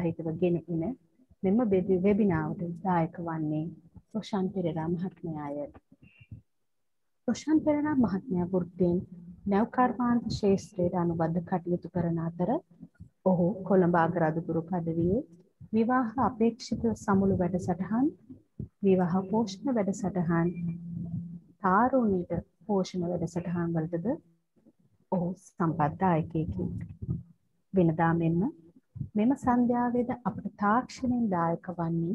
සහිතව ගෙන එන මෙම වෙබිනාවට දායක වන්නේ රොෂන් පෙරරා මහත්මයාය. රොෂන් පෙරරා මහත්මයා වෘත්තියෙන් නැව්කර්මාන්ත ශේෂත්‍රයට අනුබද්ධ කටයුතු කරන අතර ඔහු කොළඹ අගරදුපුරු පදවියේ විවාහ අපේක්ෂිත සමුළු වැඩසටහන් විවාහ පෝෂණ වැඩසටහන් තාරුණීට පෝෂණ වැඩසටහන් වලටද ඔහු සම්පත් දායකයෙකි. වෙනදා මෙන්ම මෙම සංධ්‍යාවේද අපට තාක්ෂණයෙන් දායක වන්නේ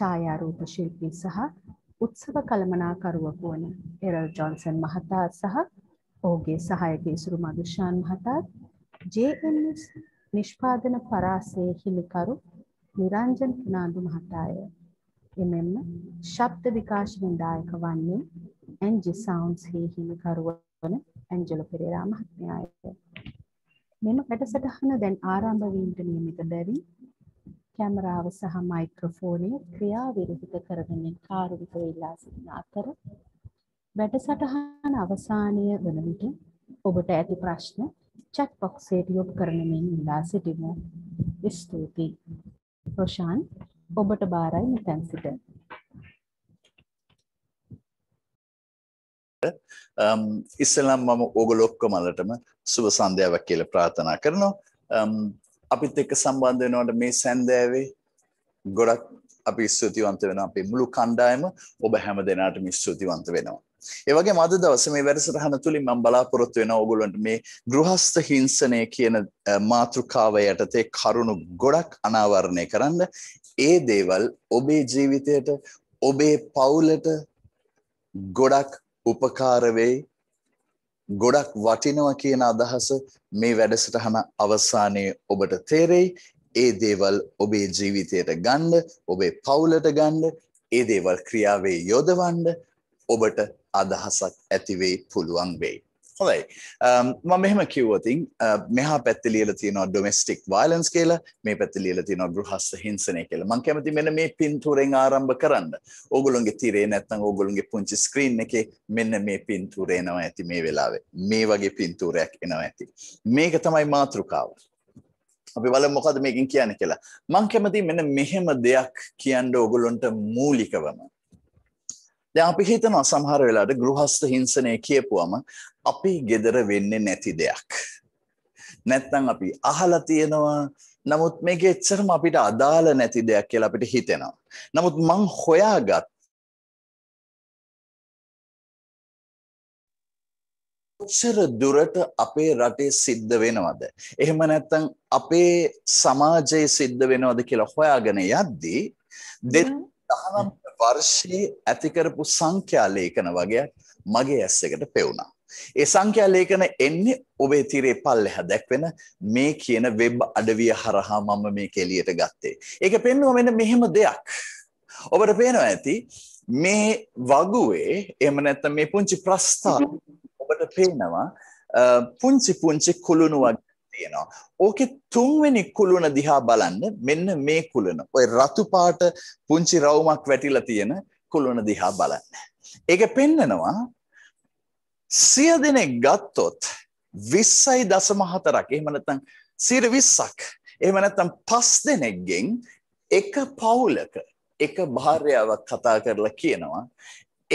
ඡායාරූප ශිල්පී සහ උත්සව කළමනාකරුවෙකු වන එරල් ජොන්සන් මහතා සහ ඔහුගේ සහායක ඉසුරු මදුෂාන් මහතා JNS නිෂ්පාදන පරාසයේ හිමිකරු නිරංජන් කුණාඳු මහතාය. එමෙන්ම ශබ්ද විකාශනෙන් දායක වන්නේ NG Sounds හි හිමිකරුවන ඇන්ජලෝ පෙරේරා මහත්මයාය. මෙම වැඩසටහන දැන් ආරම්භ වීමට නියමිත බැවින් කැමරාව සහ මයික්‍රොෆෝනය ක්‍රියාවිරහිත කරගමින් කාරුණික වෙලා සිටින අතර වැඩසටහන අවසානය වන විට ඔබට ඇති ප්‍රශ්න චැට් බොක්සයට යොමු කරනමින් ඉලා සිටිමු. ස්තුතියි. රොෂාන් ඔබට බාරයි මෙතැන් සිට. ඉස්සලම් මම ඕගොල්ලෝ ඔක්කොම අලටම සුබ සන්ධ්‍යාවක් කියලා ප්‍රාර්ථනා කරනවා. අපිත් එක්ක සම්බන්ධ වෙනවට මේ සැන්දෑවේ ගොඩක් අපි ස්තුතිවන්ත වෙනවා අපේ මුළු කණ්ඩායම ඔබ හැම දෙනාටම ස්තුතිවන්ත වෙනවා. ඒ වගේම අද දවසේ මේ වැඩසටහන තුලින් මම බලාපොරොත්තු වෙනවා ඔයගොල්ලන්ට මේ ගෘහස්ත හිංසනය කියන මාතෘකාව යටතේ කරුණු ගොඩක් අනාවරණය කරන්න. ඒ දේවල් ඔබේ ජීවිතයට ඔබේ පවුලට ගොඩක් උපකාර වෙයි ගොඩක් වටිනවා කියන අදහස මේ වැඩසටහන අවසානයේ ඔබට තේරෙයි. ඒ දේවල් ඔබේ ජීවිතයට ගන්න, ඔබේ පවුලට ගන්න, ඒ දේවල් ක්‍රියාවේ යොදවන්න ඔබට අදහසක් ඇති වෙයි පුළුවන් වෙයි. හොඳයි මම මෙහෙම කිව්වතින් මෙහා පැත්ත ලියල තියෙනවා ඩොමෙස්ටික් වයිලන්ස් කියලා මේ පැත්ත ලියල තියෙනවා ගෘහස්ස හිංසනය කියලා මං කැමති මෙන්න මේ පින්තූරෙන් ආරම්භ කරන්න ඕගොල්ලොන්ගේ තිරේ නැත්නම් ඕගොල්ලොන්ගේ පුංචි ස්ක්‍රීන් එකේ මෙන්න මේ පින්තූරය එනවා ඇති මේ වෙලාවේ මේ වගේ පින්තූරයක් එනවා ඇති මේක තමයි මාතෘකාව අපි බල මොකද මේකින් කියන කියලා මං කැමති මෙන්න මෙහෙම දෙයක් කියන්න ඕගොලොන්ට මූලිකවම දැන් අපි හිතනවා සමහර වෙලාවට ගෘහස්ත හිංසනය කියපුවම අපි gedara වෙන්නේ නැති දෙයක්. නැත්තම් අපි අහලා තියෙනවා නමුත් මේක එච්චරම අපිට අදාළ නැති දෙයක් කියලා අපිට හිතෙනවා. නමුත් මං හොයාගත් කොච්චර දුරට අපේ රටේ සිද්ධ වෙනවද එහෙම නැත්නම් අපේ සමාජයේ සිද්ධ වෙනවද කියලා හොයාගෙන යද්දී 2019 වර්ෂයේ ඇති කරපු සංඛ්‍යා ලේඛන වගේක් මගේ ඇස් එකට පෙවුණා. ඒ සංඛ්‍යා ලේඛන එන්නේ ඔබේ තිරේ පල්ලෙහා දැක්වෙන මේ කියන වෙබ් අඩවිය හරහා මම මේක එළියට ගත්තේ. ඒක පෙන්වුව මෙන්න මෙහෙම දෙයක්. ඔබට පේනවා ඇති මේ වගුවේ එහෙම නැත්නම් මේ පුංචි ප්‍රස්තාව ඔබට පේනවා පුංචි පුංචි කුළුණු වගේ තියෙනවා. ඕකේ තුන්වෙනි කුළුණ දිහා බලන්න මෙන්න මේ කුළුණ. ওই රතු පාට පුංචි රවුමක් වැටිලා තියෙන කුළුණ දිහා බලන්න. ඒක පෙන්නනවා සිය දෙනෙක් ගත්තොත් 20.4ක් එහෙම නැත්නම් 20ක් එහෙම නැත්නම් 5 දෙනෙක්ගෙන් එක පවුලක එක භාර්යාවක් කතා කරලා කියනවා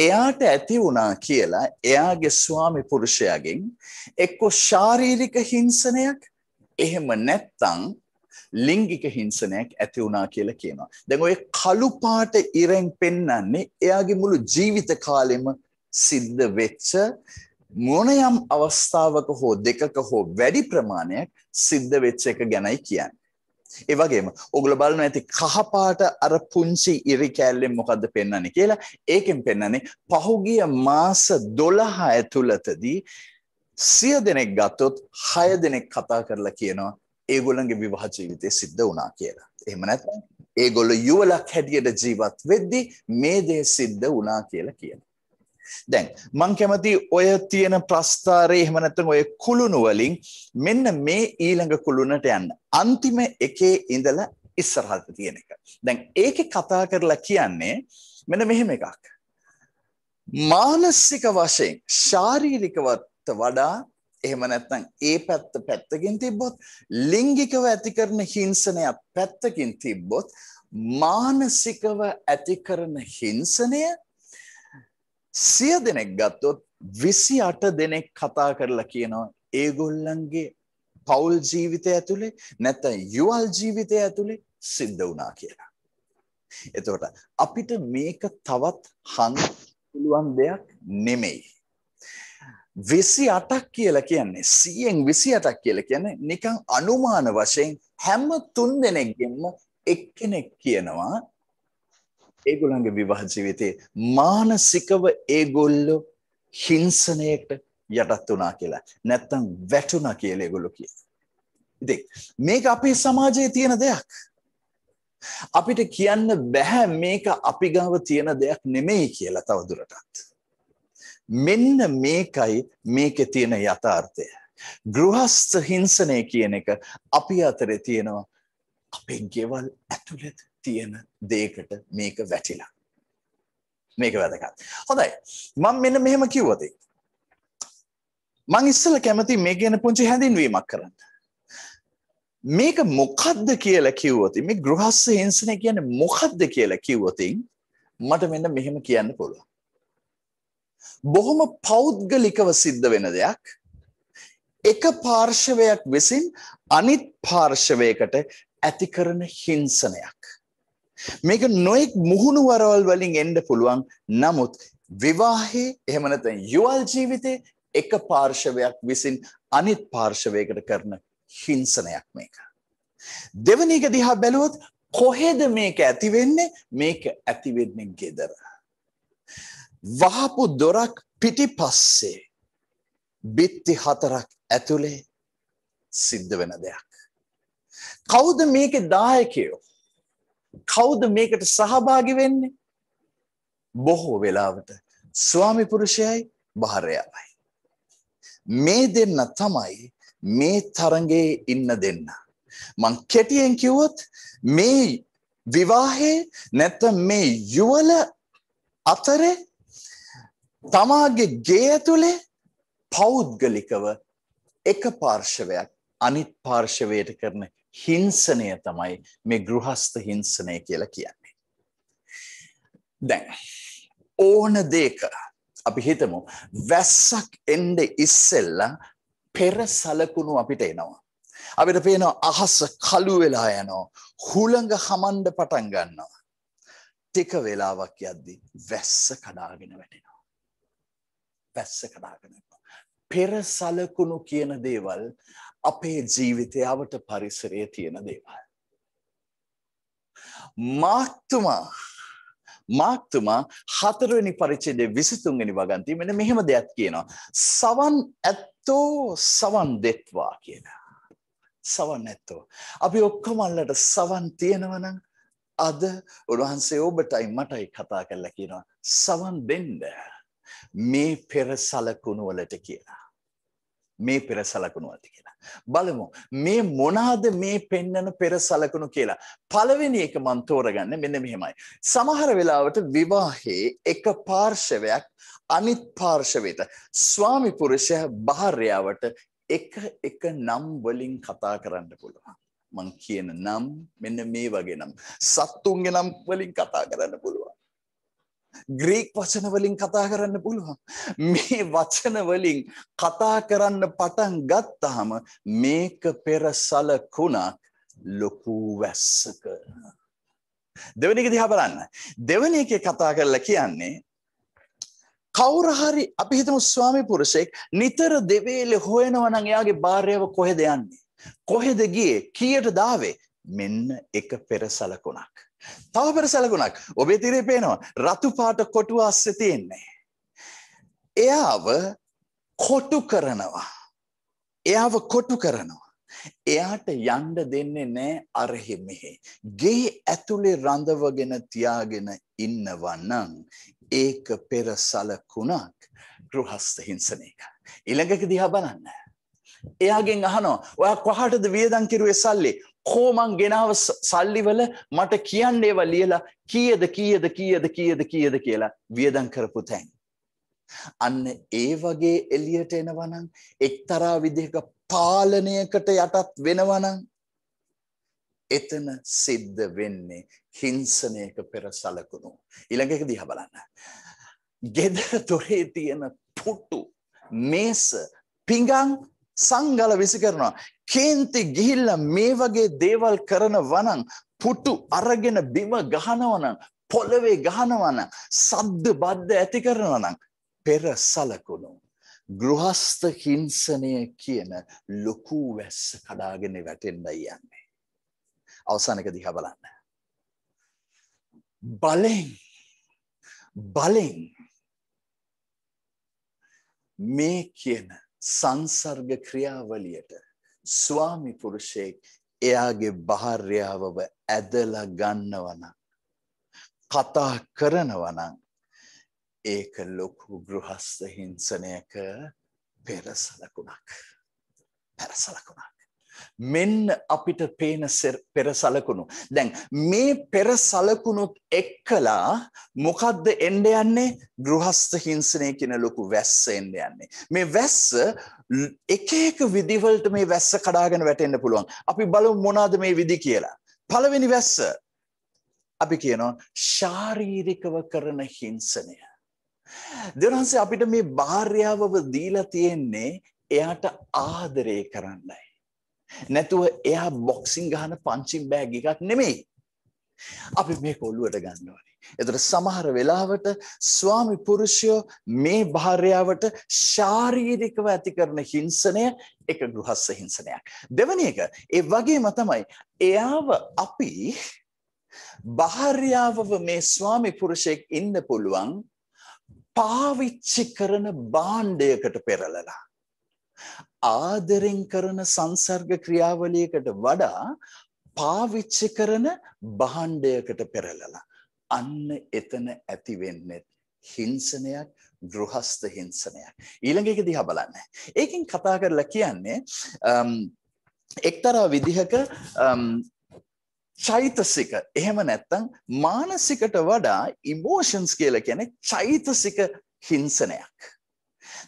එයාට ඇති වුණා කියලා එයාගේ ස්වාමි පුරුෂයාගෙන් එක්ක ශාරීරික හිංසනයක් එහෙම නැත්තම් ලිංගික හිංසනයක් ඇති වුණා කියලා කියනවා. දැන් ඔය කළු පාට ඉරෙන් පෙන්වන්නේ එයාගේ මුළු ජීවිත කාලෙම සිද්ධ වෙච්ච මොනයම් අවස්ථාවක හෝ දෙකක හෝ වැඩි ප්‍රමාණයක් සිද්ධ වෙච්ච එක ගැනයි කියන්නේ. ඒ වගේම ඔගොල්ලෝ බලනවා ඇති කහ පාට අර පුංචි ඉරි කෑල්ලෙන් මොකද්ද පෙන්වන්නේ කියලා. ඒකෙන් පෙන්වන්නේ පහුගිය මාස 12 ඇතුළතදී සිය දෙනෙක් ගත්තොත් හය දෙනෙක් කතා කරලා කියනවා ඒගොල්ලන්ගේ විවාහ ජීවිතය සිද්ධ වුණා කියලා. එහෙම නැත්නම් ඒගොල්ලෝ යුවලක් හැටියට ජීවත් වෙද්දී මේ දේ සිද්ධ වුණා කියලා කියනවා. දැන් මං කැමති ඔය තියෙන ප්‍රස්ථාරේ එහෙම නැත්නම් ඔය කුළුණු වලින් මෙන්න මේ ඊළඟ කුළුණට යන්න. අන්තිම එකේ ඉඳලා ඉස්සරහට තියෙන එක. දැන් ඒකේ කතා කරලා කියන්නේ මෙන්න මෙහෙම එකක්. මානසික වශයෙන් ශාරීරිකවත් පැත්ත වඩා එහෙම නැත්නම් ඒ පැත්ත පැත්තකින් තිබ්බොත් ලිංගිකව ඇති කරන හිංසනය පැත්තකින් තිබ්බොත් මානසිකව ඇති කරන හිංසනය සිය දෙනෙක් ගත්තොත් 28 දෙනෙක් කතා කරලා කියනවා ඒගොල්ලන්ගේ පෞල් ජීවිතය ඇතුලේ නැත්නම් යුවල් ජීවිතය ඇතුලේ සිද්ධ වුණා කියලා. එතකොට අපිට මේක තවත් හං පුළුවන් දෙයක් නෙමෙයි. විසි අටක් කියල කියන්නේ සියෙන් විසි අටක් කියල කියන්නේ නිකං අනුමාන වශයෙන් හැම තුන් දෙනෙක්ගෙන්ම එක්කෙනෙක් කියනවා ඒගොළන්ගේ විවාහ ජීවිතේ මානසිකව ඒගොල්ලො හිංසනයට යටත් වනා කියලා නැත්තං වැටුන කියල ඒගොලො කිය. ඉති මේක අපේ සමාජයේ තියෙන දෙයක්. අපිට කියන්න බැහැ මේක අපි ගාව තියෙන දෙයක් නෙමෙයි කියලා තවදුරටත්. මෙන්න මේකයි මේකේ තියෙන යථාර්ථය. ගෘහස්ත හිංසනය කියන එක අපි අතරේ තියෙනවා අපේ ගෙවල් ඇතුළත තියෙන දේකට මේක වැටිලා. මේක වැදගත්. හොඳයි. මම මෙන්න මෙහෙම කිව්වද? මං ඉස්සෙල්ලා කැමති මේ ගැන පුංචි හැඳින්වීමක් කරන්න. මේක මොකද්ද කියලා කිව්වොත් මේ ගෘහස්ස හිංසනය කියන්නේ මොකද්ද කියලා කිව්වොතින් මට මෙන්න මෙහෙම කියන්න පුළුවන්. බොහොම පෞද්ගලිකව සිද්ධ වෙන දෙයක් එක පාර්ශවයක් විසින් අනිත් පාර්ශවයකට ඇති කරන හිංසනයක් මේක නොයෙක් මුහුණු වරවල් වලින් එන්න පුළුවන් නමුත් විවාහේ එහෙම නැත්නම් යුවල් ජීවිතේ එක පාර්ශවයක් විසින් අනිත් පාර්ශවයකට කරන හිංසනයක් මේක දෙවනි එක දිහා බැලුවොත් කොහෙද මේක ඇති වෙන්නේ මේක ඇති වෙන්නේ gedara වහපු දොරක් පිටිපස්සේ බිත්ති හතරක් ඇතුලේ සිද්ධ වෙන දෙයක්. කවුද මේකේ දායකයෝ? කවුද මේකට සහභාගි වෙන්නේ? බොහෝ වෙලාවට ස්වාමි පුරුෂයයි භාර්යාවයි. මේ දෙන්න තමයි මේ තරඟේ ඉන්න දෙන්න. මං කෙටියෙන් කිව්වොත් මේ විවාහයේ නැත්නම් මේ යුවල අතරේ තමාගේ ගේ ඇතුලේ පෞද්ගලිකව එක පාර්ශවයක් අනිත් පාර්ශවයට කරන හිංසනය තමයි මේ ගෘහස්ත හිංසනය කියලා කියන්නේ. දැන් ඕන දෙක අපි හිතමු වැස්සක් එන්න ඉස්සෙල්ලා පෙර සලකුණු අපිට එනවා. අපිට පේනවා අහස කළු වෙලා යනවා. හුළඟ හමන්ඩ පටන් ගන්නවා. ටික වෙලාවක් යද්දී වැස්ස කඩාගෙන වැටෙනවා. වැස්ස කඩාගෙන පෙර සලකුණු කියන දේවල් අපේ ජීවිතයාවට පරිසරයේ තියෙන දේවල්. මාක්තුමා මාක්තුමා හතරවෙනි පරිච්ඡේදයේ 23 වෙනි වගන්තිය මෙන්න මෙහෙම දෙයක් කියනවා. සවන් ඇත්තෝ සවන් දෙත්වා කියලා. සවන් ඇත්තෝ. අපි ඔක්කොම අල්ලට සවන් තියෙනවනම් අද උන්වහන්සේ ඔබටයි මටයි කතා කරලා කියනවා සවන් දෙන්න. මේ පෙර සලකුණු වලට කියලා. මේ පෙර සලකුණු වලට කියලා. බලමු මේ මොනවාද මේ පෙන්නන පෙර සලකුණු කියලා. පළවෙනි එක මම තෝරගන්නේ මෙන්න මෙහෙමයි. සමහර වෙලාවට විවාහයේ එක පාර්ශවයක් අනිත් පාර්ශවයට ස්වාමි පුරුෂයා භාර්යාවට එක එක නම් වලින් කතා කරන්න පුළුවන්. මං කියන නම් මෙන්න මේ වගේ නම් සත්තුන්ගේ නම් වලින් කතා කරන්න පුළුවන්. ග්‍රීක් වචන වලින් කතා කරන්න පුළුවන්. මේ වචන වලින් කතා කරන්න පටන් ගත්තාම මේක පෙර සලකුණක් ලොකු වැස්සක. දෙවෙනි එක දිහා බලන්න. දෙවෙනි එකේ කතා කරලා කියන්නේ කවුරු හරි අපි හිතමු ස්වාමි පුරුෂෙක් නිතර දෙවේලේ හොයනවා නම් එයාගේ භාර්යාව කොහෙද යන්නේ? කොහෙද ගියේ? කීයට දාවේ? මෙන්න එක පෙර සලකුණක්. තව පෙරසලකුණක් ඔබේ තිරේ පේනවා රතු පාට කොටුව අස්සේ තියෙන්නේ. එයාව කොටු කරනවා. එයාව කොටු කරනවා. එයාට යන්න දෙන්නේ නෑ අරහෙ මෙහෙ. ගේ ඇතුලේ රඳවගෙන තියාගෙන ඉන්නවා නම් ඒක පෙරසලකුණක් ගෘහස්ත හිංසනයක. ඊළඟක දිහා බලන්න. එයාගෙන් අහනවා ඔයා කොහටද වියදම් කිරුවේ සල්ලි? කෝමං ගෙනාව සල්ලිවල මට කියන්නේව ලියලා කියද කියද කියද කියද කියද කියලා වියදන් කරපු තැන්. අන්න ඒ වගේ එලියට එනවනම් එක්තරා විදිහක පාලනයකට යටත් වෙනවනම් එතන සිද්ධ වෙන්නේ හිංසනයක පෙර සලකුණු. ඊළඟ එක දිහා බලන්න. ගෙදර දොරේ තියෙන පුටු මේස පිඟන් සංගල විසි කරනවා. කේන්ති ගිහිල්ල මේ වගේ දේවල් කරන වනං පුටු අරගෙන බිම ගහනවනං පොළවේ ගහනවන සද්ධ බද්ධ ඇති කරනවනං පෙර සලකුණු. ගෘහස්ථ හිංසනය කියන ලොකු වැස්ස කඩාගෙන වැටෙන්ඩයි යන්නේ. අවසානක දිහ බලන්න. බලෙන් බලෙන් මේ කියන සංසර්ග ක්‍රියාවලියට ස්වාමි පුරුෂයෙක් එයාගේ භාර්යාවව ඇදලා ගන්නවා නම් කතා කරනවා නම් ඒක ලොකු ගෘහස්ත හිංසනයක පෙරසලකුණක් පෙරසලකුණක් මෙන්න අපිට පේන පෙරසලකුණු. දැන් මේ පෙරසලකුණුත් එක්කලා මොකද්ද එන්න යන්නේ? ගෘහස්ත හිංසනය කියන ලොකු වැස්ස එන්න යන්නේ. මේ වැස්ස එක එක විදිවලට මේ වැස්ස කඩාගෙන වැටෙන්න පුළුවන්. අපි බලමු මොනවාද මේ විදි කියලා. පළවෙනි වැස්ස අපි කියනවා ශාරීරිකව කරන හිංසනය. දෙවන්සේ අපිට මේ භාර්යාවව දීලා තියෙන්නේ එයාට ආදරය කරන්නයි. නැතුව එයා බොක්සිං ගහන පංචින් බෑග් එකක් නෙමෙයි. අපි මේක ඔළුවට ගන්න ඕනේ. එතකොට සමහර වෙලාවට ස්වාමි පුරුෂයෝ මේ භාර්යාවට ශාරීරිකව ඇති කරන හිංසනය එක ගෘහස්ස හිංසනයක්. දෙවැනි එක ඒ වගේම තමයි එයාව අපි භාර්යාවව මේ ස්වාමි පුරුෂයෙක් ඉන්න පුළුවන් පාවිච්චි කරන බාණ්ඩයකට පෙරලලා ආදරෙන් කරන සංසර්ග ක්‍රියාවලියකට වඩා පාවිච්චි කරන භාණ්ඩයකට පෙරලලා අන්න එතන ඇති වෙන්නේ හිංසනයක් ගෘහස්ත හිංසනයක් ඊළඟ එක දිහා බලන්න ඒකෙන් කතා කරලා කියන්නේ එක්තරා විදිහක චෛතසික එහෙම නැත්තම් මානසිකට වඩා ඉමෝෂන්ස් කියලා කියන්නේ චෛතසික හිංසනයක්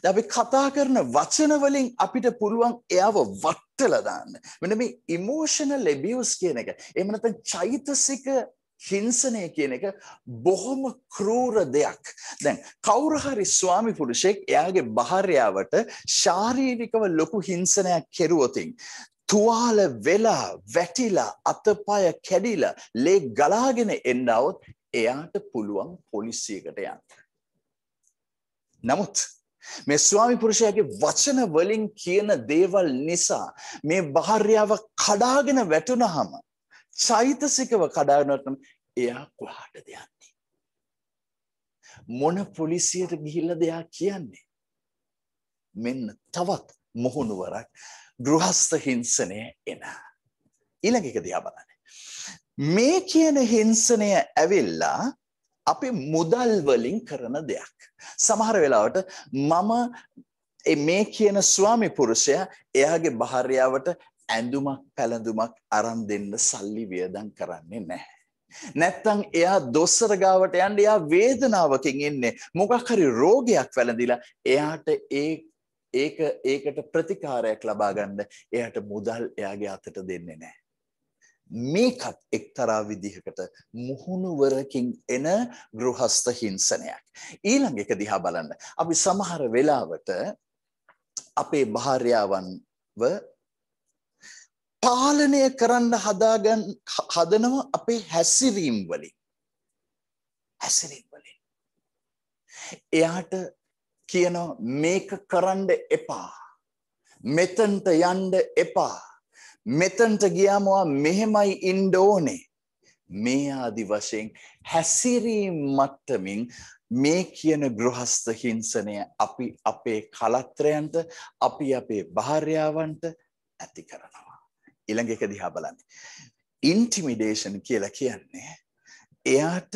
දැන් අපි කතා කරන වචන වලින් අපිට පුළුවන් එයාව වට්ටලා දාන්න. මෙන්න මේ emotional abuse කියන එක. එහෙම නැත්නම් චෛතසික හිංසනය කියන එක බොහොම කරූර දෙයක්. දැන් කවුරු හරි ස්වාමි පුරුෂයෙක් එයාගේ භාර්යාවට ශාරීරිකව ලොකු හිංසනයක් කෙරුවොතින් තුවාල වෙලා වැටිලා අතපය කැඩිලා ලේ ගලාගෙන එන්නවොත් එයාට පුළුවන් පොලිසියකට යන්න. නමුත් මේ ස්වාමි පුරුෂයාගේ වචන වලින් කියන දේවල් නිසා මේ භාර්යාව කඩාගෙන වැටුනහම චෛතසිකව කඩාගෙන වැටුනම එයා කොහාටද යන්නේ මොන පොලිසියට ගිහිල්ලාද එයා කියන්නේ මෙන්න තවත් මොහුනුවරක් ගෘහස්ත හිංසනය එන ඊළඟ එක දිහා බලන්න මේ කියන හිංසනය ඇවිල්ලා අපි මුදල් වලින් කරන දෙයක්. සමහර වෙලාවට මම මේ කියන ස්වාමි පුරුෂයා එයාගේ භාර්යාවට ඇඳුමක් පැළඳුමක් අරන් දෙන්න සල්ලි වියදම් කරන්නේ නැහැ. නැත්තම් එයා දොස්තර ගාවට යන්න එයා වේදනාවකින් ඉන්නේ මොකක් හරි රෝගයක් වැළඳිලා එයාට ඒ ඒක ඒකට ප්‍රතිකාරයක් ලබා ගන්න එයාට මුදල් එයාගේ අතට දෙන්නේ නැහැ. මේකත් එක්තරා විදිහකට මුහුණුවරකින් එන ගෘහස්ත හිංසනයක්. ඊළඟ එක දිහා බලන්න. අපි සමහර වෙලාවට අපේ භාර්යාවන්ව පාලනය කරන්න හදාගන්න හදනව අපේ හැසිරීම් වලින්. හැසිරීම් වලින්. එයාට කියනවා මේක කරන්න එපා. මෙතනට යන්න එපා. මෙතන්ට ගියාමවා මෙහෙමයි ඉන්ඩෝනේ මේ ආදි වශයෙන් හැසිරීම් මට්ටමින් මේ කියන ගෘහස්ත හිංසනය අපි අපේ කලත්‍රයන්ට අපි අපේ භාර්යාවන්ට ඇති කරනවා. ඉළඟ එක දිහා බලන්න. ඉන්ටිමිඩේෂන් කියලා කියන්නේ එයාට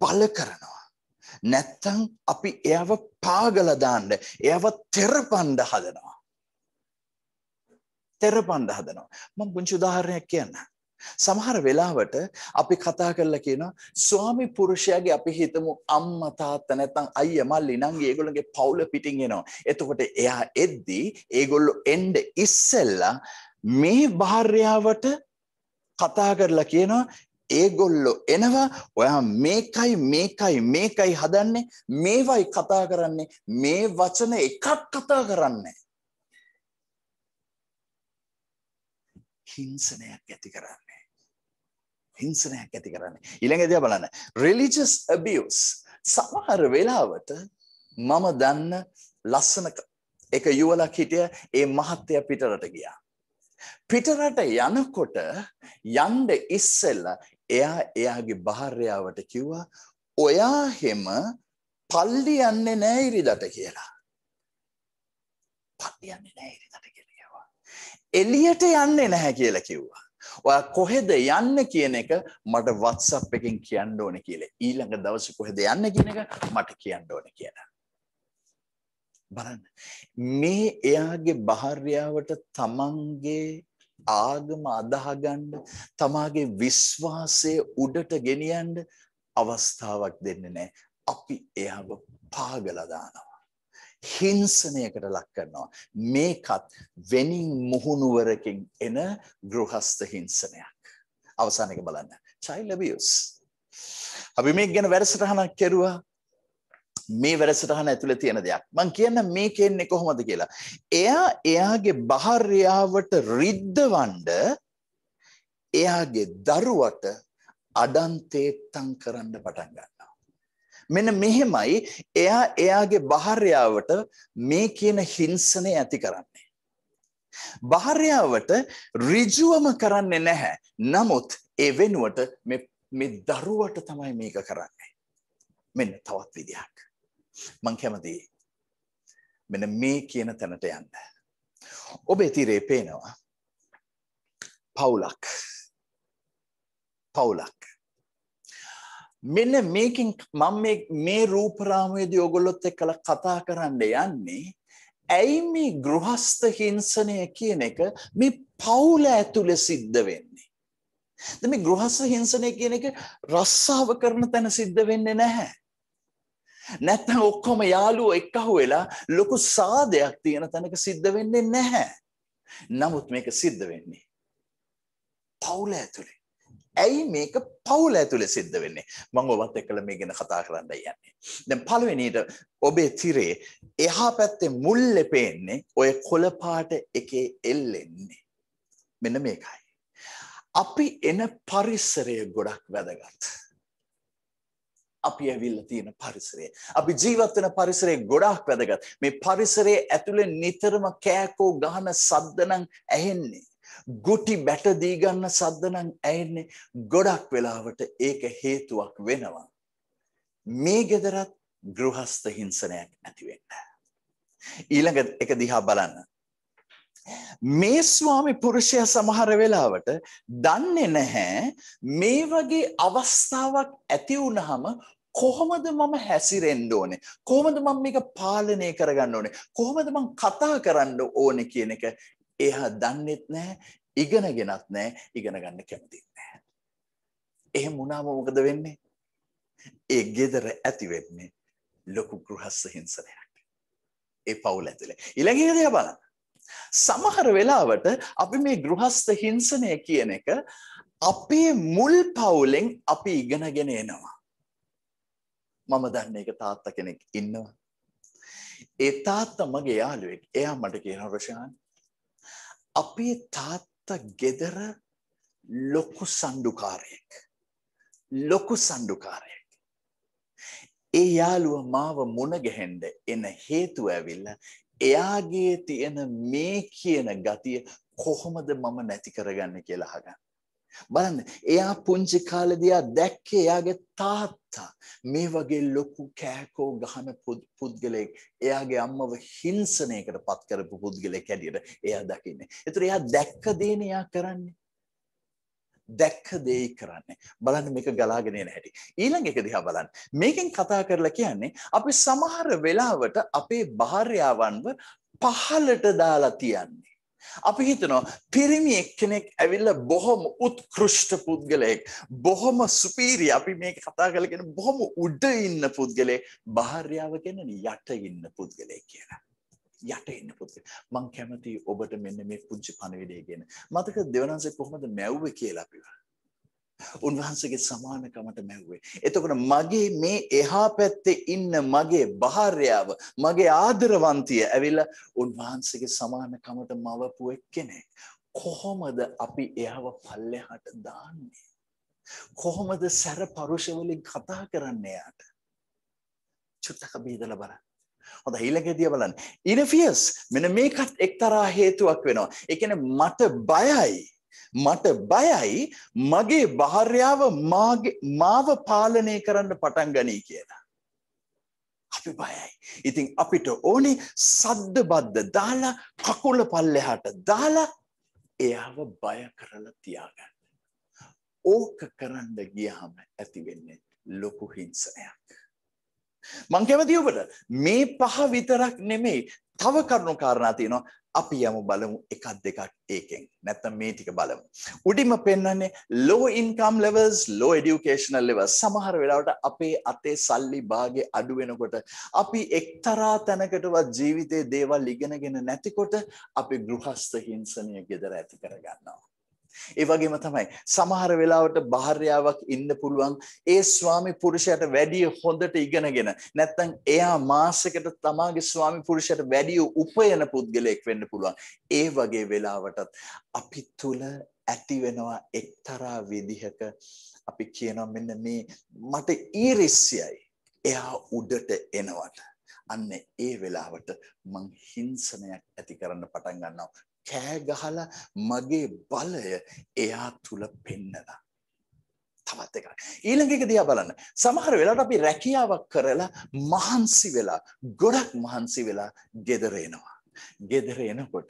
බල කරනවා. නැත්තං අපි එයාව පාගලදාන්න එයාව තෙරපන්ඩ හදනවා. තෙරපන්ඩ හදනවා. මම පුංචි උදාහරණයක් කියන්න. සමහර වෙලාවට අපි කතා කරලා කියනවා ස්වාමි පුරුෂයාගේ අපි හිතමු අම්මා තාත්තා නැත්නම් අයියා මල්ලි නංගි ඒගොල්ලන්ගේ පවුල පිටින් එනවා. එතකොට එයා එද්දී ඒගොල්ලෝ එන්න ඉස්සෙල්ලා මේ භාර්යාවට කතා කරලා කියනවා ඒගොල්ලෝ එනවා ඔයා මේකයි මේකයි මේකයි හදන්නේ මේවයි කතා කරන්නේ මේ වචන එකක් කතා කරන්නේ හිංසනයක් ඇති කරන්නේ. හිංසනයක් ඇති කරන්නේ. ඊළඟදී බලන්න religious abuse සමහර වෙලාවට මම දන්න ලස්සන එක යුවලක් හිටිය ඒ මහත්තයා පිටරට ගියා. පිටරට යනකොට යන්න ඉස්සෙල්ලා එයා එයාගේ භාර්යාවට කිව්වා ඔයා හැම පල්ලි යන්නේ නැහැ ඉරිදට කියලා. පල්ලි යන්නේ නැහැ ඉරිදට එලියට යන්නේ නැහැ කියලා කිව්වා. ඔයා කොහෙද යන්න කියන එක මට WhatsApp එකෙන් කියන්න ඕනේ කියලා. ඊළඟ දවසේ කොහෙද යන්න කියන එක මට කියන්න ඕනේ කියලා. බලන්න. මේ එයාගේ භාර්යාවට තමන්ගේ ආගම අදාහගන්න තමාගේ විශ්වාසය උඩට ගෙනියන්න අවස්ථාවක් දෙන්නේ නැහැ. අපි එයාව පාගලා දානවා. හිංසනයකට ලක් කරනවා. මේකත් වෙනින් මුහුණුවරකින් එන ගෘහස්ත හිංසනයක්. අවසාන එක බලන්න. child abuse. අපි මේක ගැන වැඩසටහනක් කරුවා. මේ වැඩසටහන ඇතුළේ තියෙන දෙයක්. මං කියන්න මේ කියන්නේ කොහොමද කියලා. එයා එයාගේ භාර්යාවට රිද්දවන්න එයාගේ දරුවට අඩන්තේත්තම් කරන්න පටන් ගන්නවා. මෙන්න මෙහෙමයි එයා එයාගේ භාර්යාවට මේ කියන හිංසනය ඇති කරන්නේ. භාර්යාවට ඍජුවම කරන්නේ නැහැ. නමුත් ඒ වෙනුවට මේ මේ දරුවට තමයි මේක කරන්නේ. මෙන්න තවත් විදිහක්. මං කැමතියි. මෙන්න මේ කියන තැනට යන්න. ඔබේ තිරේ පේනවා. පවුලක්. පවුලක්. මෙන්න මේකෙන් මම මේ මේ රූපරාමයේදී ඔයගොල්ලොත් එක්කලා කතා කරන්න යන්නේ ඇයි මේ ගෘහස්ත හිංසනය කියන එක මේ පවුල ඇතුලේ සිද්ධ වෙන්නේ? දැන් මේ ගෘහස්ත හිංසනය කියන එක රස්සාව කරන තැන සිද්ධ වෙන්නේ නැහැ. නැත්නම් ඔක්කොම යාළුවෝ එක්කහු වෙලා ලොකු සාදයක් තියෙන තැනක සිද්ධ වෙන්නේ නැහැ. නමුත් මේක සිද්ධ වෙන්නේ පවුල ඇතුලේ. ඇයි මේක පවුල ඇතුළේ සිද්ධ වෙන්නේ මම ඔබත් එක්කලා මේ ගැන කතා කරන්නයි යන්නේ දැන් පළවෙනියට ඔබේ තිරේ එහා පැත්තේ මුල්ලේ පේන්නේ ඔය කොළ පාට එකේ එල්ලෙන්නේ මෙන්න මේකයි අපි එන පරිසරය ගොඩක් වැදගත් අපි ඇවිල්ලා තියෙන පරිසරය. අපි ජීවත් වෙන පරිසරය ගොඩාක් වැදගත්. මේ පරිසරයේ ඇතුලේ නිතරම කෑකෝ ගහන සද්ද නම් ඇහෙන්නේ. ගුටි බැට දී ගන්න සද්ද නම් ඇහෙන්නේ ගොඩක් වෙලාවට ඒක හේතුවක් වෙනවා. මේ gederat ගෘහස්ත හිංසනයක් ඇති වෙන්න. ඊළඟ එක දිහා බලන්න. මේ ස්වාමි පුරුෂයා සමහර වෙලාවට දන්නේ නැහැ මේ වගේ අවස්ථාවක් ඇති වුනහම කොහොමද මම හැසිරෙන්න ඕනේ කොහොමද මම මේක පාලනය කරගන්න ඕනේ කොහොමද මම කතා කරන්න ඕනේ කියන එක එයා දන්නෙත් නැහැ ඉගෙනගෙනත් නැහැ ඉගෙන ගන්න කැමතිත් නැහැ. එහෙම වුණාම මොකද වෙන්නේ? ඒ gedara ඇති වෙන්නේ ලොකු ගෘහස්ස හිංසනයක්. ඒ පවුල ඇතුලේ. ඊළඟ එක දිහා බලන්න. සමහර වෙලාවට අපි මේ ගෘහස්ත හිංසනය කියන එක අපේ මුල් පවුලෙන් අපි ඉගෙනගෙන එනවා. මම දන්න එක තාත්තා කෙනෙක් ඉන්නවා. ඒ තාත්තා මගේ යාළුවෙක්. එයා මට කියනවා රොෂාන් අපේ තාත්තා ගෙදර ලොකු සණ්ඩුකාරයෙක්. ලොකු සණ්ඩුකාරයෙක්. ඒ යාළුවා මාව මුණ ගැහෙන්න එන හේතුව ඇවිල්ලා එයාගේ තියෙන මේ කියන ගතිය කොහොමද මම නැති කරගන්නේ කියලා අහගන්න. බලන්න එයා පුංචි කාලෙදී එයා දැක්කේ එයාගේ තාත්තා මේ වගේ ලොකු කෑකෝ ගහන පුද්ගලයෙක් එයාගේ අම්මව හිංසනයකට පත් කරපු පුද්ගලයෙක් හැටියට එයා දකින්නේ. ඒතර එයා දැක්ක දේනේ එයා කරන්නේ. දැක්ක දේයි කරන්නේ. බලන්න මේක ගලාගෙන එන හැටි. ඊළඟ එක දිහා බලන්න. මේකෙන් කතා කරලා කියන්නේ අපි සමහර වෙලාවට අපේ භාර්යාවන්ව පහලට දාලා තියන්නේ. අපි හිතනවා පිරිමි එක්කෙනෙක් ඇවිල්ලා බොහොම උත්කෘෂ්ට පුද්ගලයෙක් බොහොම සුපීරි අපි මේක කතා කරලා කියන බොහොම උඩ ඉන්න පුද්ගලයෙක් භාර්යාව කියන්නේ යට ඉන්න පුද්ගලයෙක් කියලා යට ඉන්න පුද්ගලයෙක් මම කැමතියි ඔබට මෙන්න මේ පුංචි පණවිඩය කියන මතක දෙවනන්සේ කොහොමද මැව්වේ කියලා අපිව උන්වහන්සේගේ සමානකමට මැව්වේ. එතකොට මගේ මේ එහා පැත්තේ ඉන්න මගේ භාර්යාව, මගේ ආදරවන්තිය ඇවිල්ලා උන්වහන්සේගේ සමානකමට මවපු එක්කෙනෙක්. කොහොමද අපි එයාව පල්ලෙහාට දාන්නේ? කොහොමද සැර පරුෂ වලින් කතා කරන්නේ යාට? චුට්ටක් බීදලා බලන්න. හොඳ ඊළඟදී බලන්න. ඉරෆියස් මෙන්න මේකත් එක්තරා හේතුවක් වෙනවා. ඒ කියන්නේ මට බයයි. මට බයයි මගේ භාර්යාව මාව පාලනය කරන්න පටන් ගනී කියලා. අපි බයයි. ඉතින් අපිට ඕනි සද්ද බද්ධ දාලා කකුල පල්ලෙහාට දාලා එයාව බය කරලා තියාගන්න. ඕක කරන්න ගියහම ඇතිවෙන්නේ ලොකු හිංසනයක්. මං කැමති ඔබට මේ පහ විතරක් නෙමෙයි තව කරුණු කාරණා තියෙනවා අපි යමු බලමු එකක් දෙකක් ඒකෙන් නැත්නම් මේ ටික බලමු. උඩින්ම පෙන්වන්නේ low income levels low educational levels සමහර වෙලාවට අපේ අතේ සල්ලි භාගේ අඩු වෙනකොට අපි එක්තරා තැනකටවත් ජීවිතේ දේවල් ඉගෙනගෙන නැතිකොට අපි ගෘහස්ත හිංසනය gedara ඇති කරගන්නවා. ඒ වගේම තමයි සමහර වෙලාවට භාර්යාවක් ඉන්න පුළුවන් ඒ ස්වාමි පුරුෂයාට වැඩිය හොඳට ඉගෙනගෙන නැත්නම් එයා මාසෙකට තමාගේ ස්වාමි පුරුෂයාට වැඩිය උපයන පුද්ගලයෙක් වෙන්න පුළුවන්. ඒ වගේ වෙලාවටත් අපි තුල ඇති වෙනවා එක්තරා විදිහක අපි කියනවා මෙන්න මේ මට ඊරිසියයි එයා උඩට එනවට අන්න ඒ වෙලාවට මං හිංසනයක් ඇති කරන්න පටන් ගන්නවා කෑ ගහලා මගේ බලය එයා තුල පෙන්නලා. තවත් එකක්. ඊළඟ එක දිහා බලන්න. සමහර වෙලාවට අපි රැකියාවක් කරලා මහන්සි වෙලා, ගොඩක් මහන්සි වෙලා ගෙදර එනවා. ගෙදර එනකොට